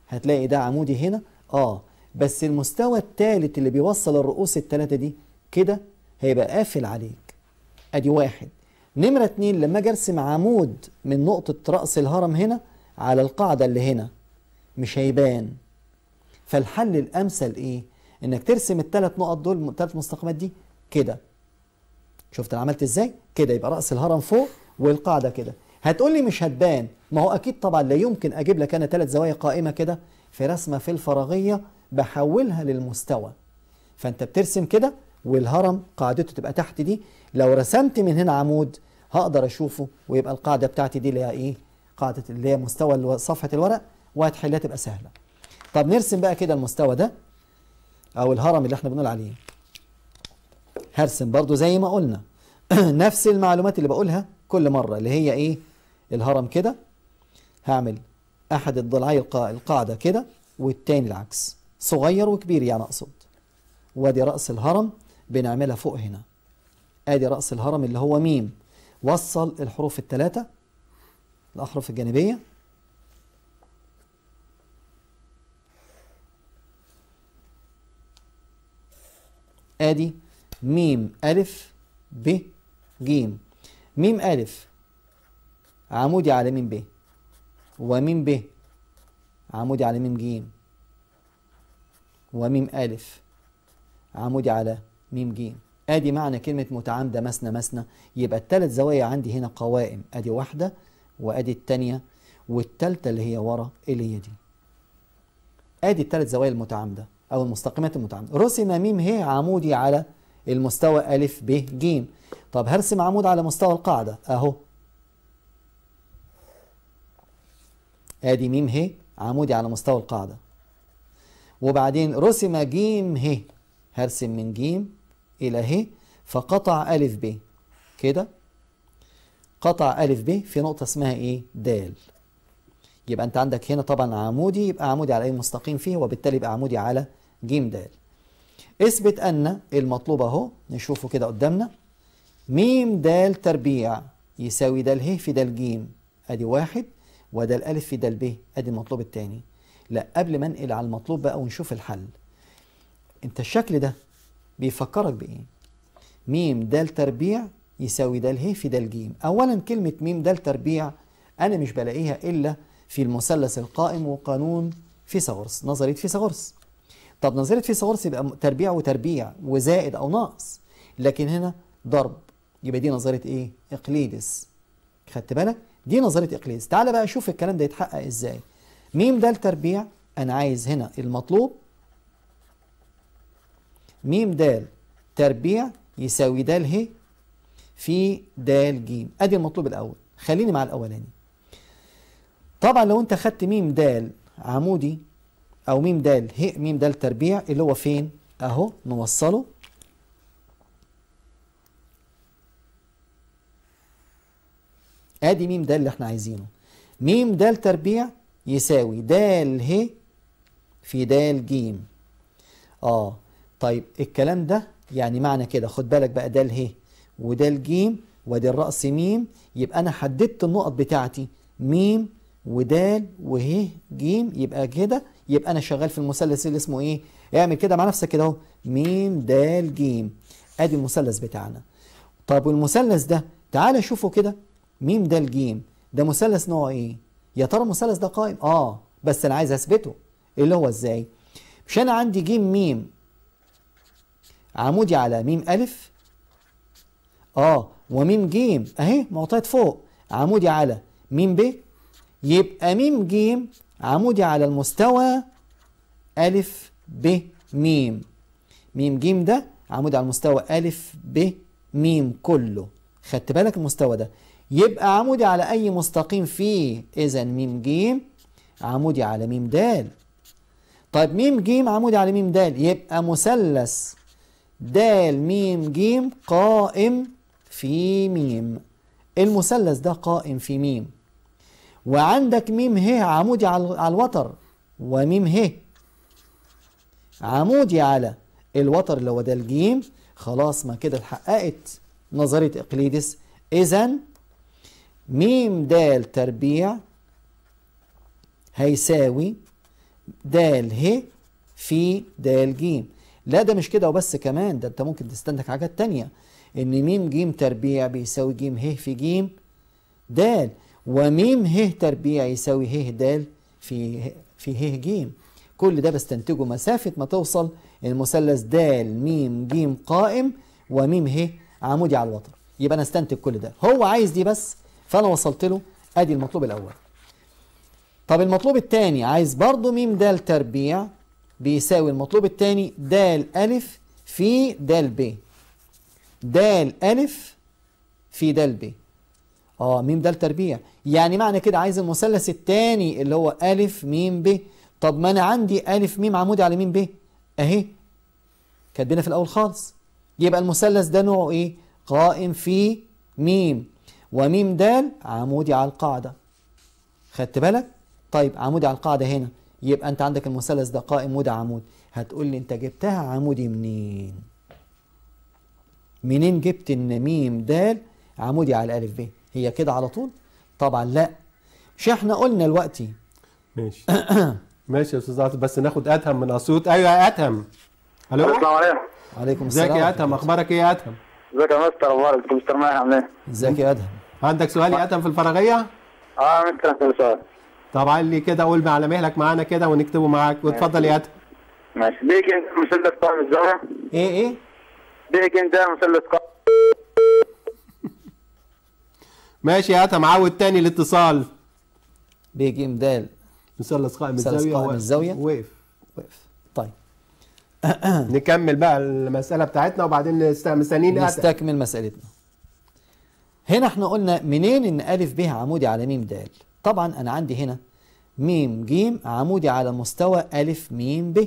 هتلاقي ده عمودي هنا اه بس المستوى الثالث اللي بيوصل الرؤوس الثلاثه دي كده هيبقى قافل عليك ادي واحد نمره اتنين لما اجي ارسم عمود من نقطه راس الهرم هنا على القاعده اللي هنا مش هيبان فالحل الامثل ايه انك ترسم الثلاث نقط دول الثلاث مستقيمات دي كده شفت انا عملت ازاي كده يبقى راس الهرم فوق والقاعده كده هتقولي مش هتبان ما هو أكيد طبعا لا يمكن أجيب لك أنا ثلاث زوايا قائمة كده في رسمة في الفراغية بحولها للمستوى فأنت بترسم كده والهرم قاعدته تبقى تحت دي لو رسمت من هنا عمود هقدر أشوفه ويبقى القاعدة بتاعتي دي اللي هي إيه قاعدة اللي هي مستوى صفحة الورق وهتحلها تبقى سهلة طب نرسم بقى كده المستوى ده أو الهرم اللي احنا بنقول عليه هرسم برضو زي ما قلنا نفس المعلومات اللي بقولها كل مرة اللي هي ايه الهرم كده هعمل احد الضلعي القاعده كده والتاني العكس صغير وكبير يعني اقصد وادي راس الهرم بنعملها فوق هنا ادي راس الهرم اللي هو ميم وصل الحروف الثلاثه الاحرف الجانبيه ادي ميم الف ب جيم ميم الف عمودي على م ب وميم ب عمودي على م ج وميم أ عمودي على م ج ادي معنى كلمة متعامدة مثنى مثنى يبقى الثلاث زوايا عندي هنا قوائم ادي واحدة وادي الثانية والثالثة اللي هي ورا اللي هي دي ادي الثلاث زوايا المتعامدة او المستقيمات المتعامدة رسم م ه عمودي على المستوى أ ب ج طب هرسم عمود على مستوى القاعدة اهو ادي ميم ه عمودي على مستوى القاعدة وبعدين رسم جيم ه هرسم من جيم إلى ه فقطع ألف ب كده قطع ألف ب في نقطة اسمها إيه؟ د يبقى أنت عندك هنا طبعا عمودي يبقى عمودي على أي مستقيم فيه وبالتالي يبقى عمودي على جيم د اثبت أن المطلوب أهو نشوفه كده قدامنا ميم د تربيع يساوي دال ه في دال جيم أدي واحد وده الالف في ده الب ادي المطلوب الثاني لا قبل ما انقل على المطلوب بقى ونشوف الحل انت الشكل ده بيفكرك بايه ميم د تربيع يساوي د ه في د ج اولا كلمه ميم د تربيع انا مش بلاقيها الا في المثلث القائم وقانون فيثاغورس نظريه فيثاغورس طب نظريه فيثاغورس يبقى تربيع وتربيع وزائد او ناقص لكن هنا ضرب يبقى دي نظريه ايه اقليدس خدت بالك دي نظريه اقليدس تعال بقى شوف الكلام ده يتحقق ازاي م د تربيع انا عايز هنا المطلوب م د تربيع يساوي د ه في د ج ادي المطلوب الاول خليني مع الاولاني طبعا لو انت خدت م د عمودي او م د ه م د تربيع اللي هو فين اهو نوصله ادي ميم د اللي احنا عايزينه ميم د تربيع يساوي د ه في د ج اه طيب الكلام ده يعني معنى كده خد بالك بقى د ه ود ج ودي الراس ميم يبقى انا حددت النقط بتاعتي ميم ودال وه جيم يبقى كده يبقى انا شغال في المثلث اللي اسمه ايه اعمل كده مع نفسك كده اهو ميم د ج ادي المثلث بتاعنا طب والمثلث ده تعالى شوفه كده ميم ده الجيم ده مثلث نوع ايه يا ترى المثلث ده قائم اه بس انا عايز اثبته اللي هو ازاي مش انا عندي جيم ميم عمودي على ميم الف اه وميم جيم اهي معطيات فوق عمودي على ميم ب يبقى ميم جيم عمودي على المستوى ألف ب ميم ميم جيم ده عمودي على المستوى ألف ب ميم كله خدت بالك المستوى ده يبقى عمودي على أي مستقيم فيه إذا ميم جيم عمودي على ميم د طيب ميم جيم عمودي على ميم د يبقى مثلث د ميم جيم قائم في ميم المثلث ده قائم في ميم وعندك ميم ه عمودي على الوتر وميم ه عمودي على الوتر اللي هو ده الجيم خلاص ما كده اتحققت نظريه اقليدس اذا ميم دال تربيع هيساوي دال ه في دال جيم لا ده مش كده وبس كمان ده انت ممكن تستنتج حاجات تانية ان ميم جيم تربيع بيساوي جيم ه في جيم دال وميم ه تربيع يساوي ه دال في في ه جيم كل ده بستنتجه مسافة ما توصل المثلث دال ميم جيم قائم وميم ه عمودي على الوتر يبقى انا استنتج كل ده هو عايز دي بس فانا وصلت له ادي المطلوب الاول طب المطلوب الثاني عايز برضه م د تربيع بيساوي المطلوب الثاني د أ في د ب د أ في د ب اه م د تربيع يعني معنى كده عايز المثلث الثاني اللي هو أ م ب طب ما انا عندي أ م عمودي على م ب اهي كاتبينها في الاول خالص يبقى المثلث ده نوعه ايه قائم في م وميم دال عمودي على القاعدة خدت بالك؟ طيب عمودي على القاعدة هنا يبقى أنت عندك المثلث ده قائم وده عمود هتقول لي أنت جبتها عمودي منين؟ منين جبت إن ميم دال عمودي على الألف ب؟ هي كده على طول؟ طبعا لا مش احنا قلنا دلوقتي ماشي ماشي يا استاذ عاطف بس ناخد ادهم من اسيوط ايوه يا ادهم الو السلام عليكم وعليكم السلام ازيك يا ادهم اخبارك ايه يا ادهم ازيك يا مستر اخبارك مستر ماهر عامل ايه ازيك يا ادهم عندك سؤال يا ادم في الفراغيه؟ اه ممكن اسال سؤال طب لي كده قول على مهلك معانا كده ونكتبه معاك واتفضل يا ادم ماشي ليك انت مثلث قائم الزهرة؟ ايه ايه؟ ليك انت مثلث قائم ماشي يا ادم عاود تاني الاتصال بيجي ج د مثلث قائم الزاويه مثلث قائم الزاويه وقف وقف طيب نكمل بقى المساله بتاعتنا وبعدين مستنيين نستكمل مسالتنا هنا احنا قلنا منين ان ألف ب عمودي على م د طبعا أنا عندي هنا م ج عمودي على مستوى ألف م ب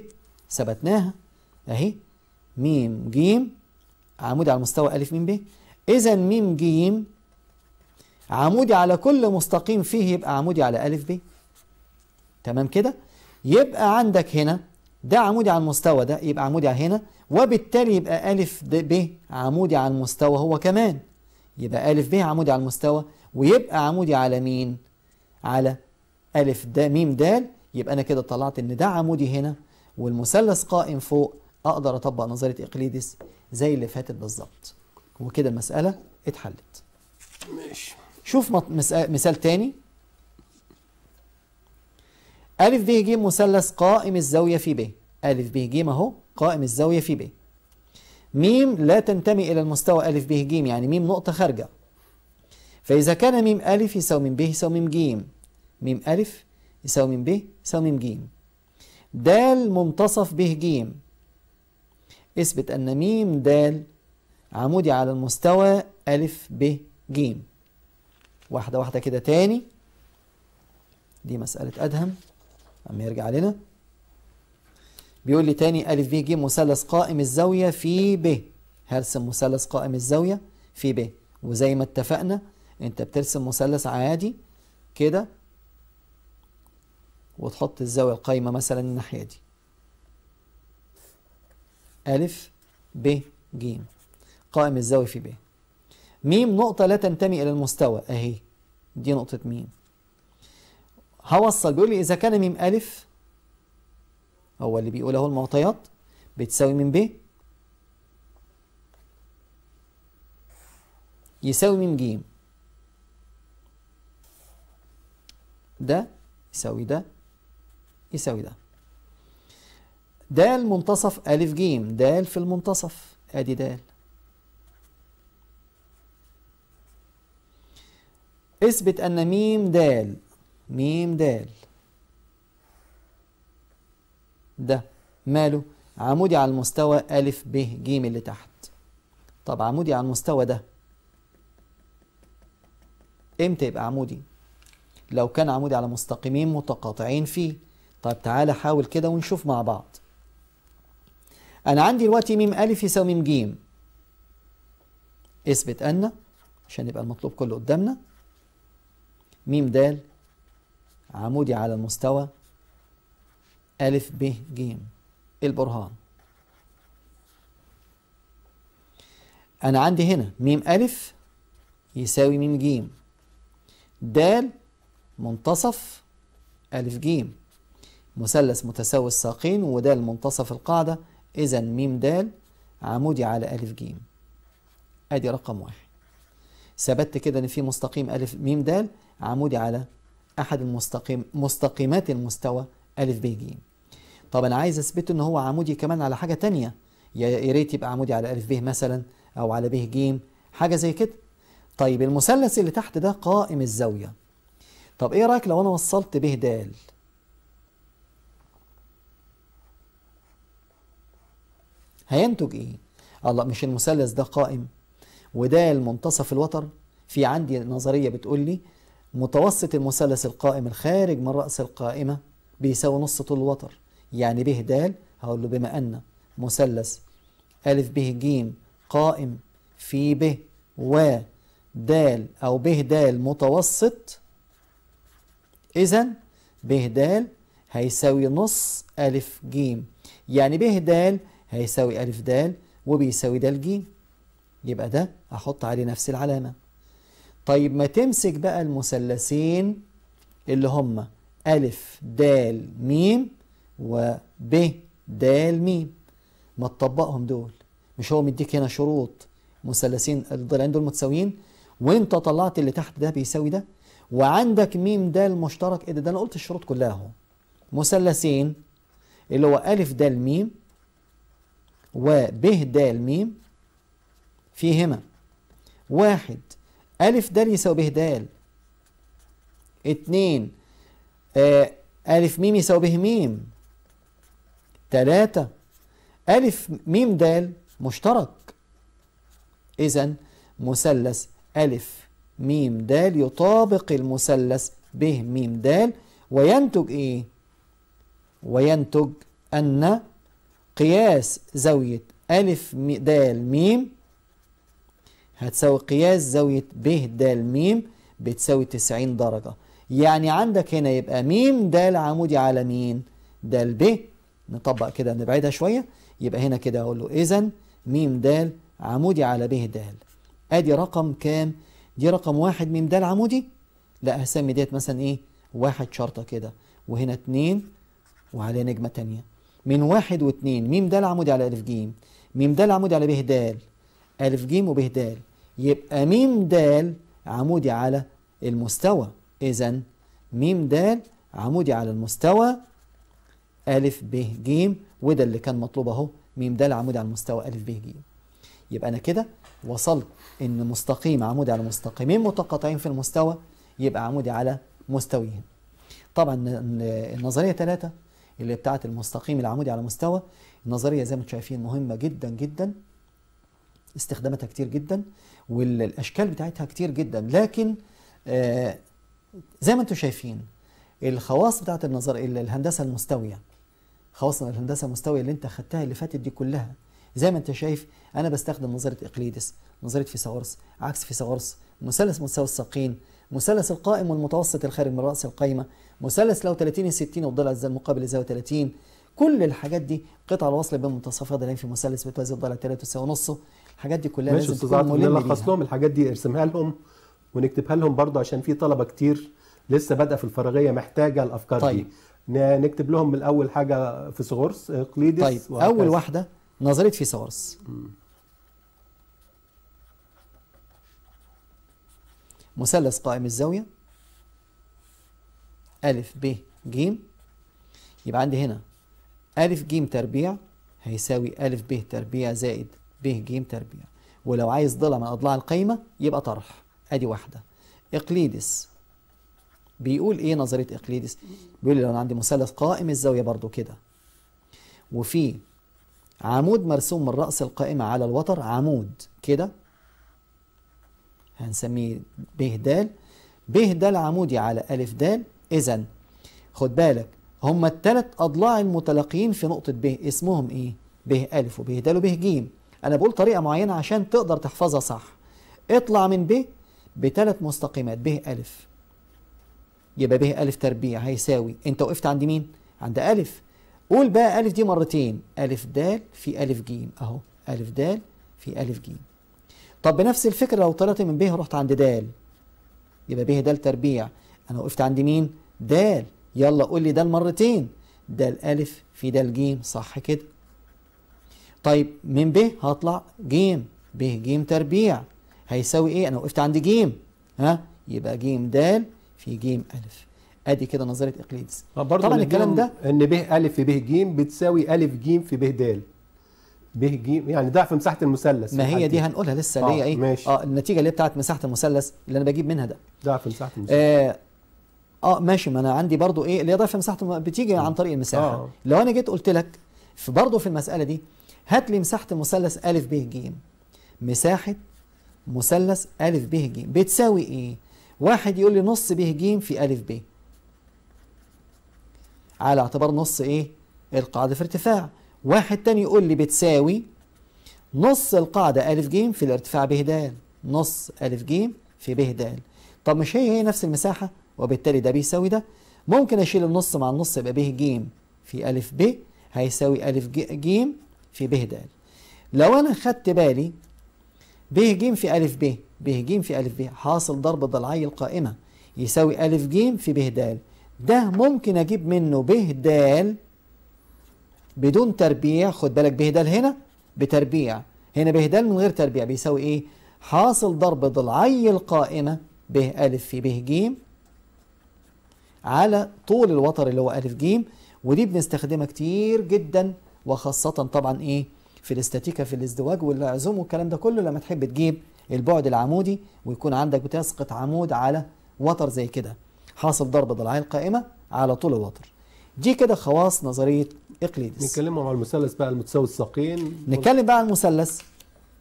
ثبتناها أهي م ج عمودي على مستوى ألف م ب إذا م ج عمودي على كل مستقيم فيه يبقى عمودي على ألف ب تمام كده يبقى عندك هنا ده عمودي على المستوى ده يبقى عمودي على هنا وبالتالي يبقى ألف ب عمودي على المستوى هو كمان يبقى ألف ب عمودي على المستوى ويبقى عمودي على مين؟ على ألف د ميم د يبقى أنا كده طلعت إن ده عمودي هنا والمثلث قائم فوق أقدر أطبق نظرية إقليدس زي اللي فاتت بالظبط وكده المسألة اتحلت ماشي شوف مثال تاني ألف ب ج مثلث قائم الزاوية في ب ألف ب ج أهو قائم الزاوية في ب ميم لا تنتمي إلى المستوى ألف به جيم يعني ميم نقطة خارجة فإذا كان ميم ألف يساوي ميم ب يساوي ميم جيم ميم ألف يساوي ميم ب يساوي ميم جيم دال منتصف به جيم اثبت أن ميم دال عمودي على المستوى ألف ب جيم واحدة واحدة كده تاني دي مسألة أدهم أما يرجع لنا بيقول لي تاني ألف ب ج مثلث قائم الزاوية في ب هرسم مثلث قائم الزاوية في ب وزي ما اتفقنا أنت بترسم مثلث عادي كده وتحط الزاوية القايمة مثلا الناحية دي ألف ب ج قائم الزاوية في ب ميم نقطة لا تنتمي إلى المستوى أهي دي نقطة ميم هوصل بيقول لي إذا كان ميم ألف هو اللي بيقول اهو المعطيات بتساوي من ب يساوي من ج ده يساوي ده يساوي ده د منتصف ألف ج د في المنتصف أدي د اثبت أن ميم د ميم دال ده ماله عمودي على المستوى أ ب ج اللي تحت طب عمودي على المستوى ده امتى يبقى عمودي لو كان عمودي على مستقيمين متقاطعين فيه طب تعالى حاول كده ونشوف مع بعض انا عندي دلوقتي م ا يساوي م ج اثبت ان عشان يبقى المطلوب كله قدامنا م د عمودي على المستوى ألف ب ج البرهان أنا عندي هنا ميم ألف يساوي ميم ج د منتصف ألف ج مثلث متساوي الساقين وده منتصف القاعدة إذا ميم د عمودي على ألف ج أدي رقم واحد ثبت كده إن في مستقيم ألف ميم د عمودي على أحد المستقيم مستقيمات المستوى ألف ب ج طب انا عايز اثبت ان هو عمودي كمان على حاجه تانية يا ريت يبقى عمودي على الف ب مثلا او على ب ج حاجه زي كده طيب المثلث اللي تحت ده قائم الزاويه طب ايه رايك لو انا وصلت ب د هينتج ايه الله مش المثلث ده قائم وده منتصف الوتر في عندي نظريه بتقول لي متوسط المثلث القائم الخارج من راس القائمه بيساوي نص طول الوتر يعني ب د هقول له بما أن مثلث ألف ب ج قائم في ب و د أو ب د متوسط إذا ب د هيساوي نص ألف ج يعني ب د هيساوي ألف د وبيساوي د ج يبقى ده أحط عليه نفس العلامة طيب ما تمسك بقى المثلثين اللي هم ألف د ميم و ب د م ما تطبقهم دول مش هو مديك هنا شروط مثلثين الضلعين دول متساويين وانت طلعت اللي تحت ده بيساوي ده وعندك م د مشترك ايه ده, ده انا قلت الشروط كلها اهو مثلثين اللي هو ا د م و ب د م فيهما واحد ا د يساوي ب د اتنين ا آه، م يساوي ب م تلاتة ألف ميم دال مشترك إذا مثلث ألف ميم دال يطابق المثلث ب ميم دال وينتج إيه؟ وينتج أن قياس زاوية ألف دال ميم هتساوي قياس زاوية ب دال ميم بتساوي 90 درجة يعني عندك هنا يبقى ميم دال عمودي على مين؟ دال ب نطبق كده نبعدها شوية يبقى هنا كده أقول له إذا ميم دال عمودي على به دال أدي رقم كام؟ دي رقم واحد ميم دال عمودي لا هسمي ديت مثلا إيه؟ واحد شرطة كده وهنا اتنين وعليه نجمة تانية من واحد واتنين ميم دال عمودي على ألف جيم ميم دال عمودي على به دال ألف جيم وبه دال يبقى ميم دال عمودي على المستوى إذا ميم دال عمودي على المستوى ألف ب ج وده اللي كان مطلوب أهو م د عمودي على المستوى ألف ب ج يبقى أنا كده وصلت إن مستقيم عمودي على مستقيمين متقاطعين في المستوى يبقى عمودي على مستويين طبعا النظرية ثلاثة اللي بتاعت المستقيم العمودي على مستوى النظرية زي ما انتم شايفين مهمة جدا جدا استخداماتها كتير جدا والاشكال بتاعتها كتير جدا لكن آه، زي ما انتم شايفين الخواص بتاعت النظر الهندسه المستويه خلاص انا الهندسه المستويه اللي انت خدتها اللي فاتت دي كلها زي ما انت شايف انا بستخدم نظريه اقليدس نظريه فيثاغورس عكس فيثاغورس مثلث متساوي الساقين مثلث القائم والمتوسط الخارج من راس القايمه مثلث لو 30 60 والضلع المقابل يساوي 30 كل الحاجات دي قطع الوصل بين منتصفي ضلعين في مثلث بتوازي الضلع 3 تساوي نصه الحاجات دي كلها ماشي استاذ عاطف نلخص لهم الحاجات دي ارسمها لهم ونكتبها لهم برضه عشان في طلبه كتير لسه بادئه في الفراغيه محتاجه الافكار طيب. دي نكتب لهم من الاول حاجه فيثاغورس اقليدس آه، طيب وهكذا. اول واحده نظريه فيثاغورس مثلث قائم الزاويه أ ب ج يبقى عندي هنا أ ج تربيع هيساوي أ ب تربيع زائد ب ج تربيع ولو عايز ضلع من أضلاع القايمة يبقى طرح أدي واحدة إقليدس بيقول ايه نظريه اقليدس بيقول لو انا عندي مثلث قائم الزاويه برضو كده وفي عمود مرسوم من راس القائمه على الوتر عمود كده هنسميه ب د ب د عمودي على ا د اذا خد بالك هما الثلاث اضلاع المتلاقيين في نقطه ب اسمهم ايه ب ا وب د وب ج انا بقول طريقه معينه عشان تقدر تحفظها صح اطلع من ب بثلاث مستقيمات ب ألف يبقى ب ألف تربيع هيساوي أنت وقفت عند مين؟ عند ألف قول بقى ألف دي مرتين ألف د في ألف ج أهو ألف د في ألف ج طب بنفس الفكرة لو طلعت من ب رحت عند د يبقى ب د تربيع أنا وقفت عند مين؟ د يلا قول لي د مرتين د ألف في د ج صح كده طيب من ب هطلع ج ب ج تربيع هيساوي ايه انا وقفت عند ج ها يبقى ج د في جيم ألف ادي كده نظريه اقليدس طبعا الكلام ده ان ب ا في ب ج بتساوي ا ج في ب د ب ج يعني ضعف مساحه المثلث ما هي دي هنقولها لسه اللي هي آه، ايه ماشي. اه النتيجه اللي بتاعت مساحه المثلث اللي انا بجيب منها ده ضعف مساحه المثلث آه اه ماشي ما انا عندي برضو ايه اللي هي ضعف مساحه بتيجي عن طريق المساحه آه. لو انا جيت قلت لك في برضه في المساله دي هات لي مساحه المثلث ا ب ج مساحه مثلث ا ب ج بتساوي ايه واحد يقول لي نص ب ج في أ ب على اعتبار نص إيه؟ القاعدة في ارتفاع واحد تاني يقول لي بتساوي نص القاعدة أ ج في الارتفاع ب د نص أ ج في ب د طب مش هي هي نفس المساحة وبالتالي ده بيساوي ده ممكن أشيل النص مع النص يبقى ب ج في أ ب هيساوي أ ج في ب د لو أنا خدت بالي ب ج في أ ب ب ج في أ ب حاصل ضرب ضلعي القائمة يساوي أ ج في ب د ده ممكن أجيب منه ب د بدون تربيع خد بالك ب د هنا بتربيع هنا ب د من غير تربيع بيساوي إيه؟ حاصل ضرب ضلعي القائمة ب أ في ب ج على طول الوتر اللي هو أ ج ودي بنستخدمها كتير جدا وخاصة طبعا إيه؟ في الاستاتيكا في الازدواج والعزوم والكلام ده كله لما تحب تجيب البعد العمودي ويكون عندك بتسقط عمود على وتر زي كده حاصل ضرب ضلعين القائمة على طول الوتر دي كده خواص نظرية إقليدس نتكلم عن المثلث بقى المتساوي الساقين نتكلم بقى عن المثلث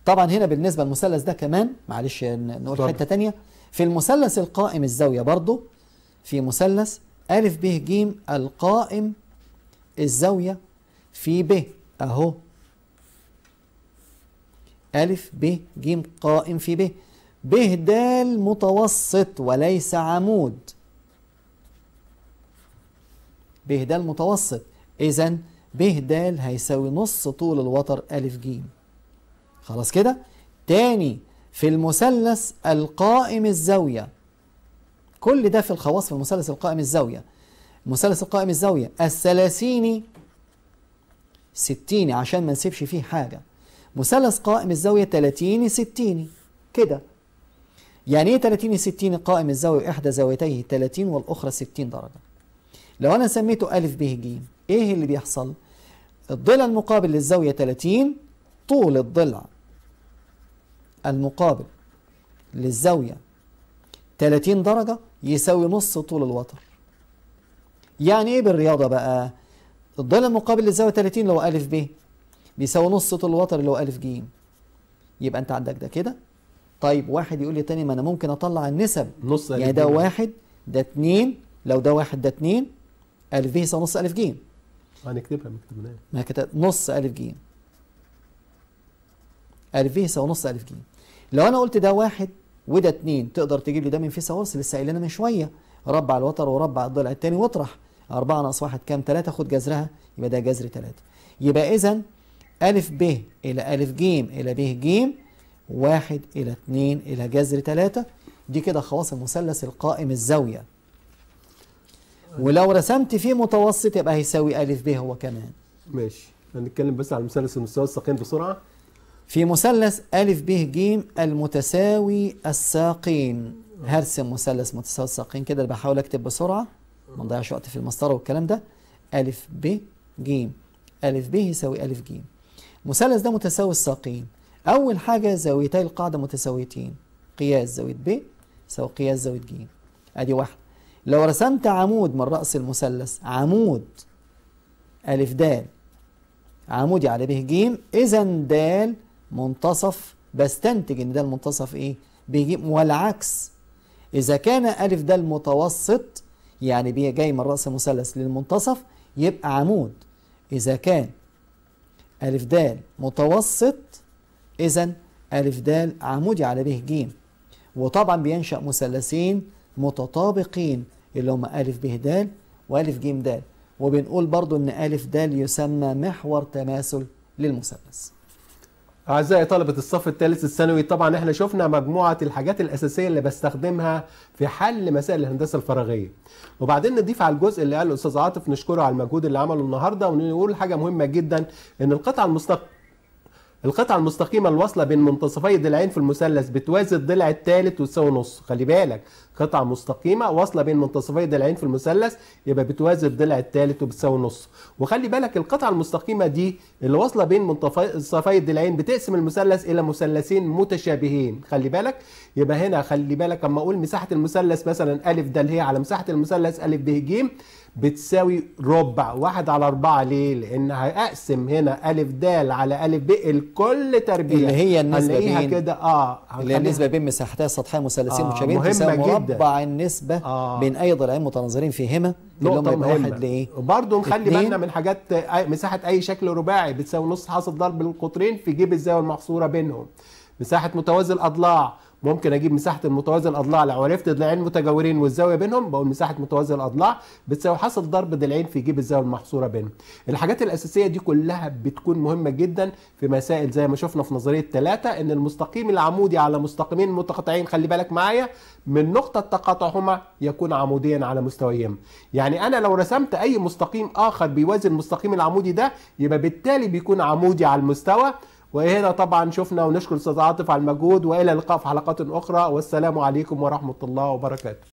طبعا هنا بالنسبة للمثلث ده كمان معلش نقول طبعا. حتة تانية في المثلث القائم الزاوية برضه في مثلث أ ب ج القائم الزاوية في ب أهو ألف ب ج قائم في ب ب د متوسط وليس عمود ب د متوسط إذا ب د هيساوي نص طول الوتر ألف ج خلاص كده تاني في المثلث القائم الزاوية كل ده في الخواص في المثلث القائم الزاوية المثلث القائم الزاوية الثلاثيني ستيني عشان ما نسيبش فيه حاجة مثلث قائم الزاوية 30 60 كده يعني ايه 30 60 قائم الزاوية إحدى زاويتيه 30 والأخرى 60 درجة لو أنا سميته ألف ب ج إيه اللي بيحصل؟ الضلع المقابل للزاوية 30 طول الضلع المقابل للزاوية 30 درجة يساوي نص طول الوتر يعني ايه بالرياضة بقى؟ الضلع المقابل للزاوية 30 اللي هو ا ب بيساوي نص طول الوتر اللي هو ألف جيم يبقى أنت عندك ده كده طيب واحد يقول لي تاني ما أنا ممكن أطلع النسب نص يعني ده واحد ده اتنين لو ده واحد ده اتنين ألف ب يساوي نص ألف جيم هنكتبها ما كتبناها ما كتب نص ألف جيم ألف ب يساوي نص ألف جيم لو أنا قلت ده واحد وده اتنين تقدر تجيب لي ده من فيثاغورس لسه قايل لنا من شوية ربع الوتر وربع الضلع التاني واطرح 4 ناقص 1 كام 3 خد جذرها يبقى ده جذر 3 يبقى اذا ألف ب إلى ألف ج إلى ب ج واحد إلى اتنين إلى جذر تلاتة دي كده خلاص المثلث القائم الزاوية ولو رسمت فيه متوسط يبقى هيساوي ألف ب هو كمان ماشي هنتكلم بس على المثلث المستوى الساقين بسرعة في مثلث ألف ب ج المتساوي الساقين هرسم مثلث متساوي الساقين كده اللي بحاول أكتب بسرعة ما نضيعش وقت في المسطرة والكلام ده ألف ب ج ألف ب يساوي ألف ج المثلث ده متساوي الساقين أول حاجة زاويتي القاعدة متساويتين قياس زاوية ب يساوي قياس زاوية ج أدي واحدة لو رسمت عمود من رأس المثلث عمود ا د عمودي على ب ج إذا د منتصف بستنتج إن ده المنتصف إيه؟ ب ج والعكس إذا كان ا د المتوسط يعني ب جاي من رأس المثلث للمنتصف يبقى عمود إذا كان ألف د متوسط إذا ألف د عمودي على ب ج وطبعا بينشأ مثلثين متطابقين اللي هم ألف ب د وألف ج د وبنقول برضو إن ألف د يسمى محور تماثل للمثلث أعزائي طلبة الصف الثالث الثانوي طبعا احنا شفنا مجموعة الحاجات الأساسية اللي بستخدمها في حل مسائل الهندسة الفراغية وبعدين نضيف على الجزء اللي قاله الأستاذ عاطف نشكره على المجهود اللي عمله النهاردة ونقول حاجة مهمة جدا إن القطعة المستقبلية القطعة المستقيمة الواصلة بين منتصفي ضلعين في المثلث بتوازي الضلع الثالث وتساوي نص، خلي بالك قطعة مستقيمة واصلة بين منتصفي ضلعين في المثلث يبقى بتوازي الضلع الثالث وبتساوي نص، وخلي بالك القطعة المستقيمة دي اللي واصلة بين منتصفي الضلعين بتقسم المثلث إلى مثلثين متشابهين، خلي بالك يبقى هنا خلي بالك اما أقول مساحة المثلث مثلا أ د هي على مساحة المثلث أ ب ج بتساوي ربع واحد على أربعة ليه؟ لأن هقسم هنا ألف دال على ألف ب الكل تربيع اللي هي النسبة بين كده آه اللي هي النسبة بين مساحتها السطحية مثلثين آه متشابهين تساوي مربع النسبة آه بين أي ضلعين متناظرين فيهما اللي هم واحد لإيه؟ وبرضه نخلي بالنا من حاجات مساحة أي شكل رباعي بتساوي نص حاصل ضرب القطرين في جيب الزاوية المحصورة بينهم مساحة متوازي الأضلاع ممكن اجيب مساحه المتوازي الاضلاع لو عرفت ضلعين متجاورين والزاويه بينهم بقول مساحه متوازي الاضلاع بتساوي حاصل ضرب ضلعين في جيب الزاويه المحصوره بينهم الحاجات الاساسيه دي كلها بتكون مهمه جدا في مسائل زي ما شفنا في نظريه ثلاثة ان المستقيم العمودي على مستقيمين متقاطعين خلي بالك معايا من نقطه تقاطعهما يكون عموديا على مستويهما يعني انا لو رسمت اي مستقيم اخر بيوازي المستقيم العمودي ده يبقى بالتالي بيكون عمودي على المستوى وهنا طبعا شفنا ونشكر استاذ عاطف على المجهود والى اللقاء في حلقات اخرى والسلام عليكم ورحمه الله وبركاته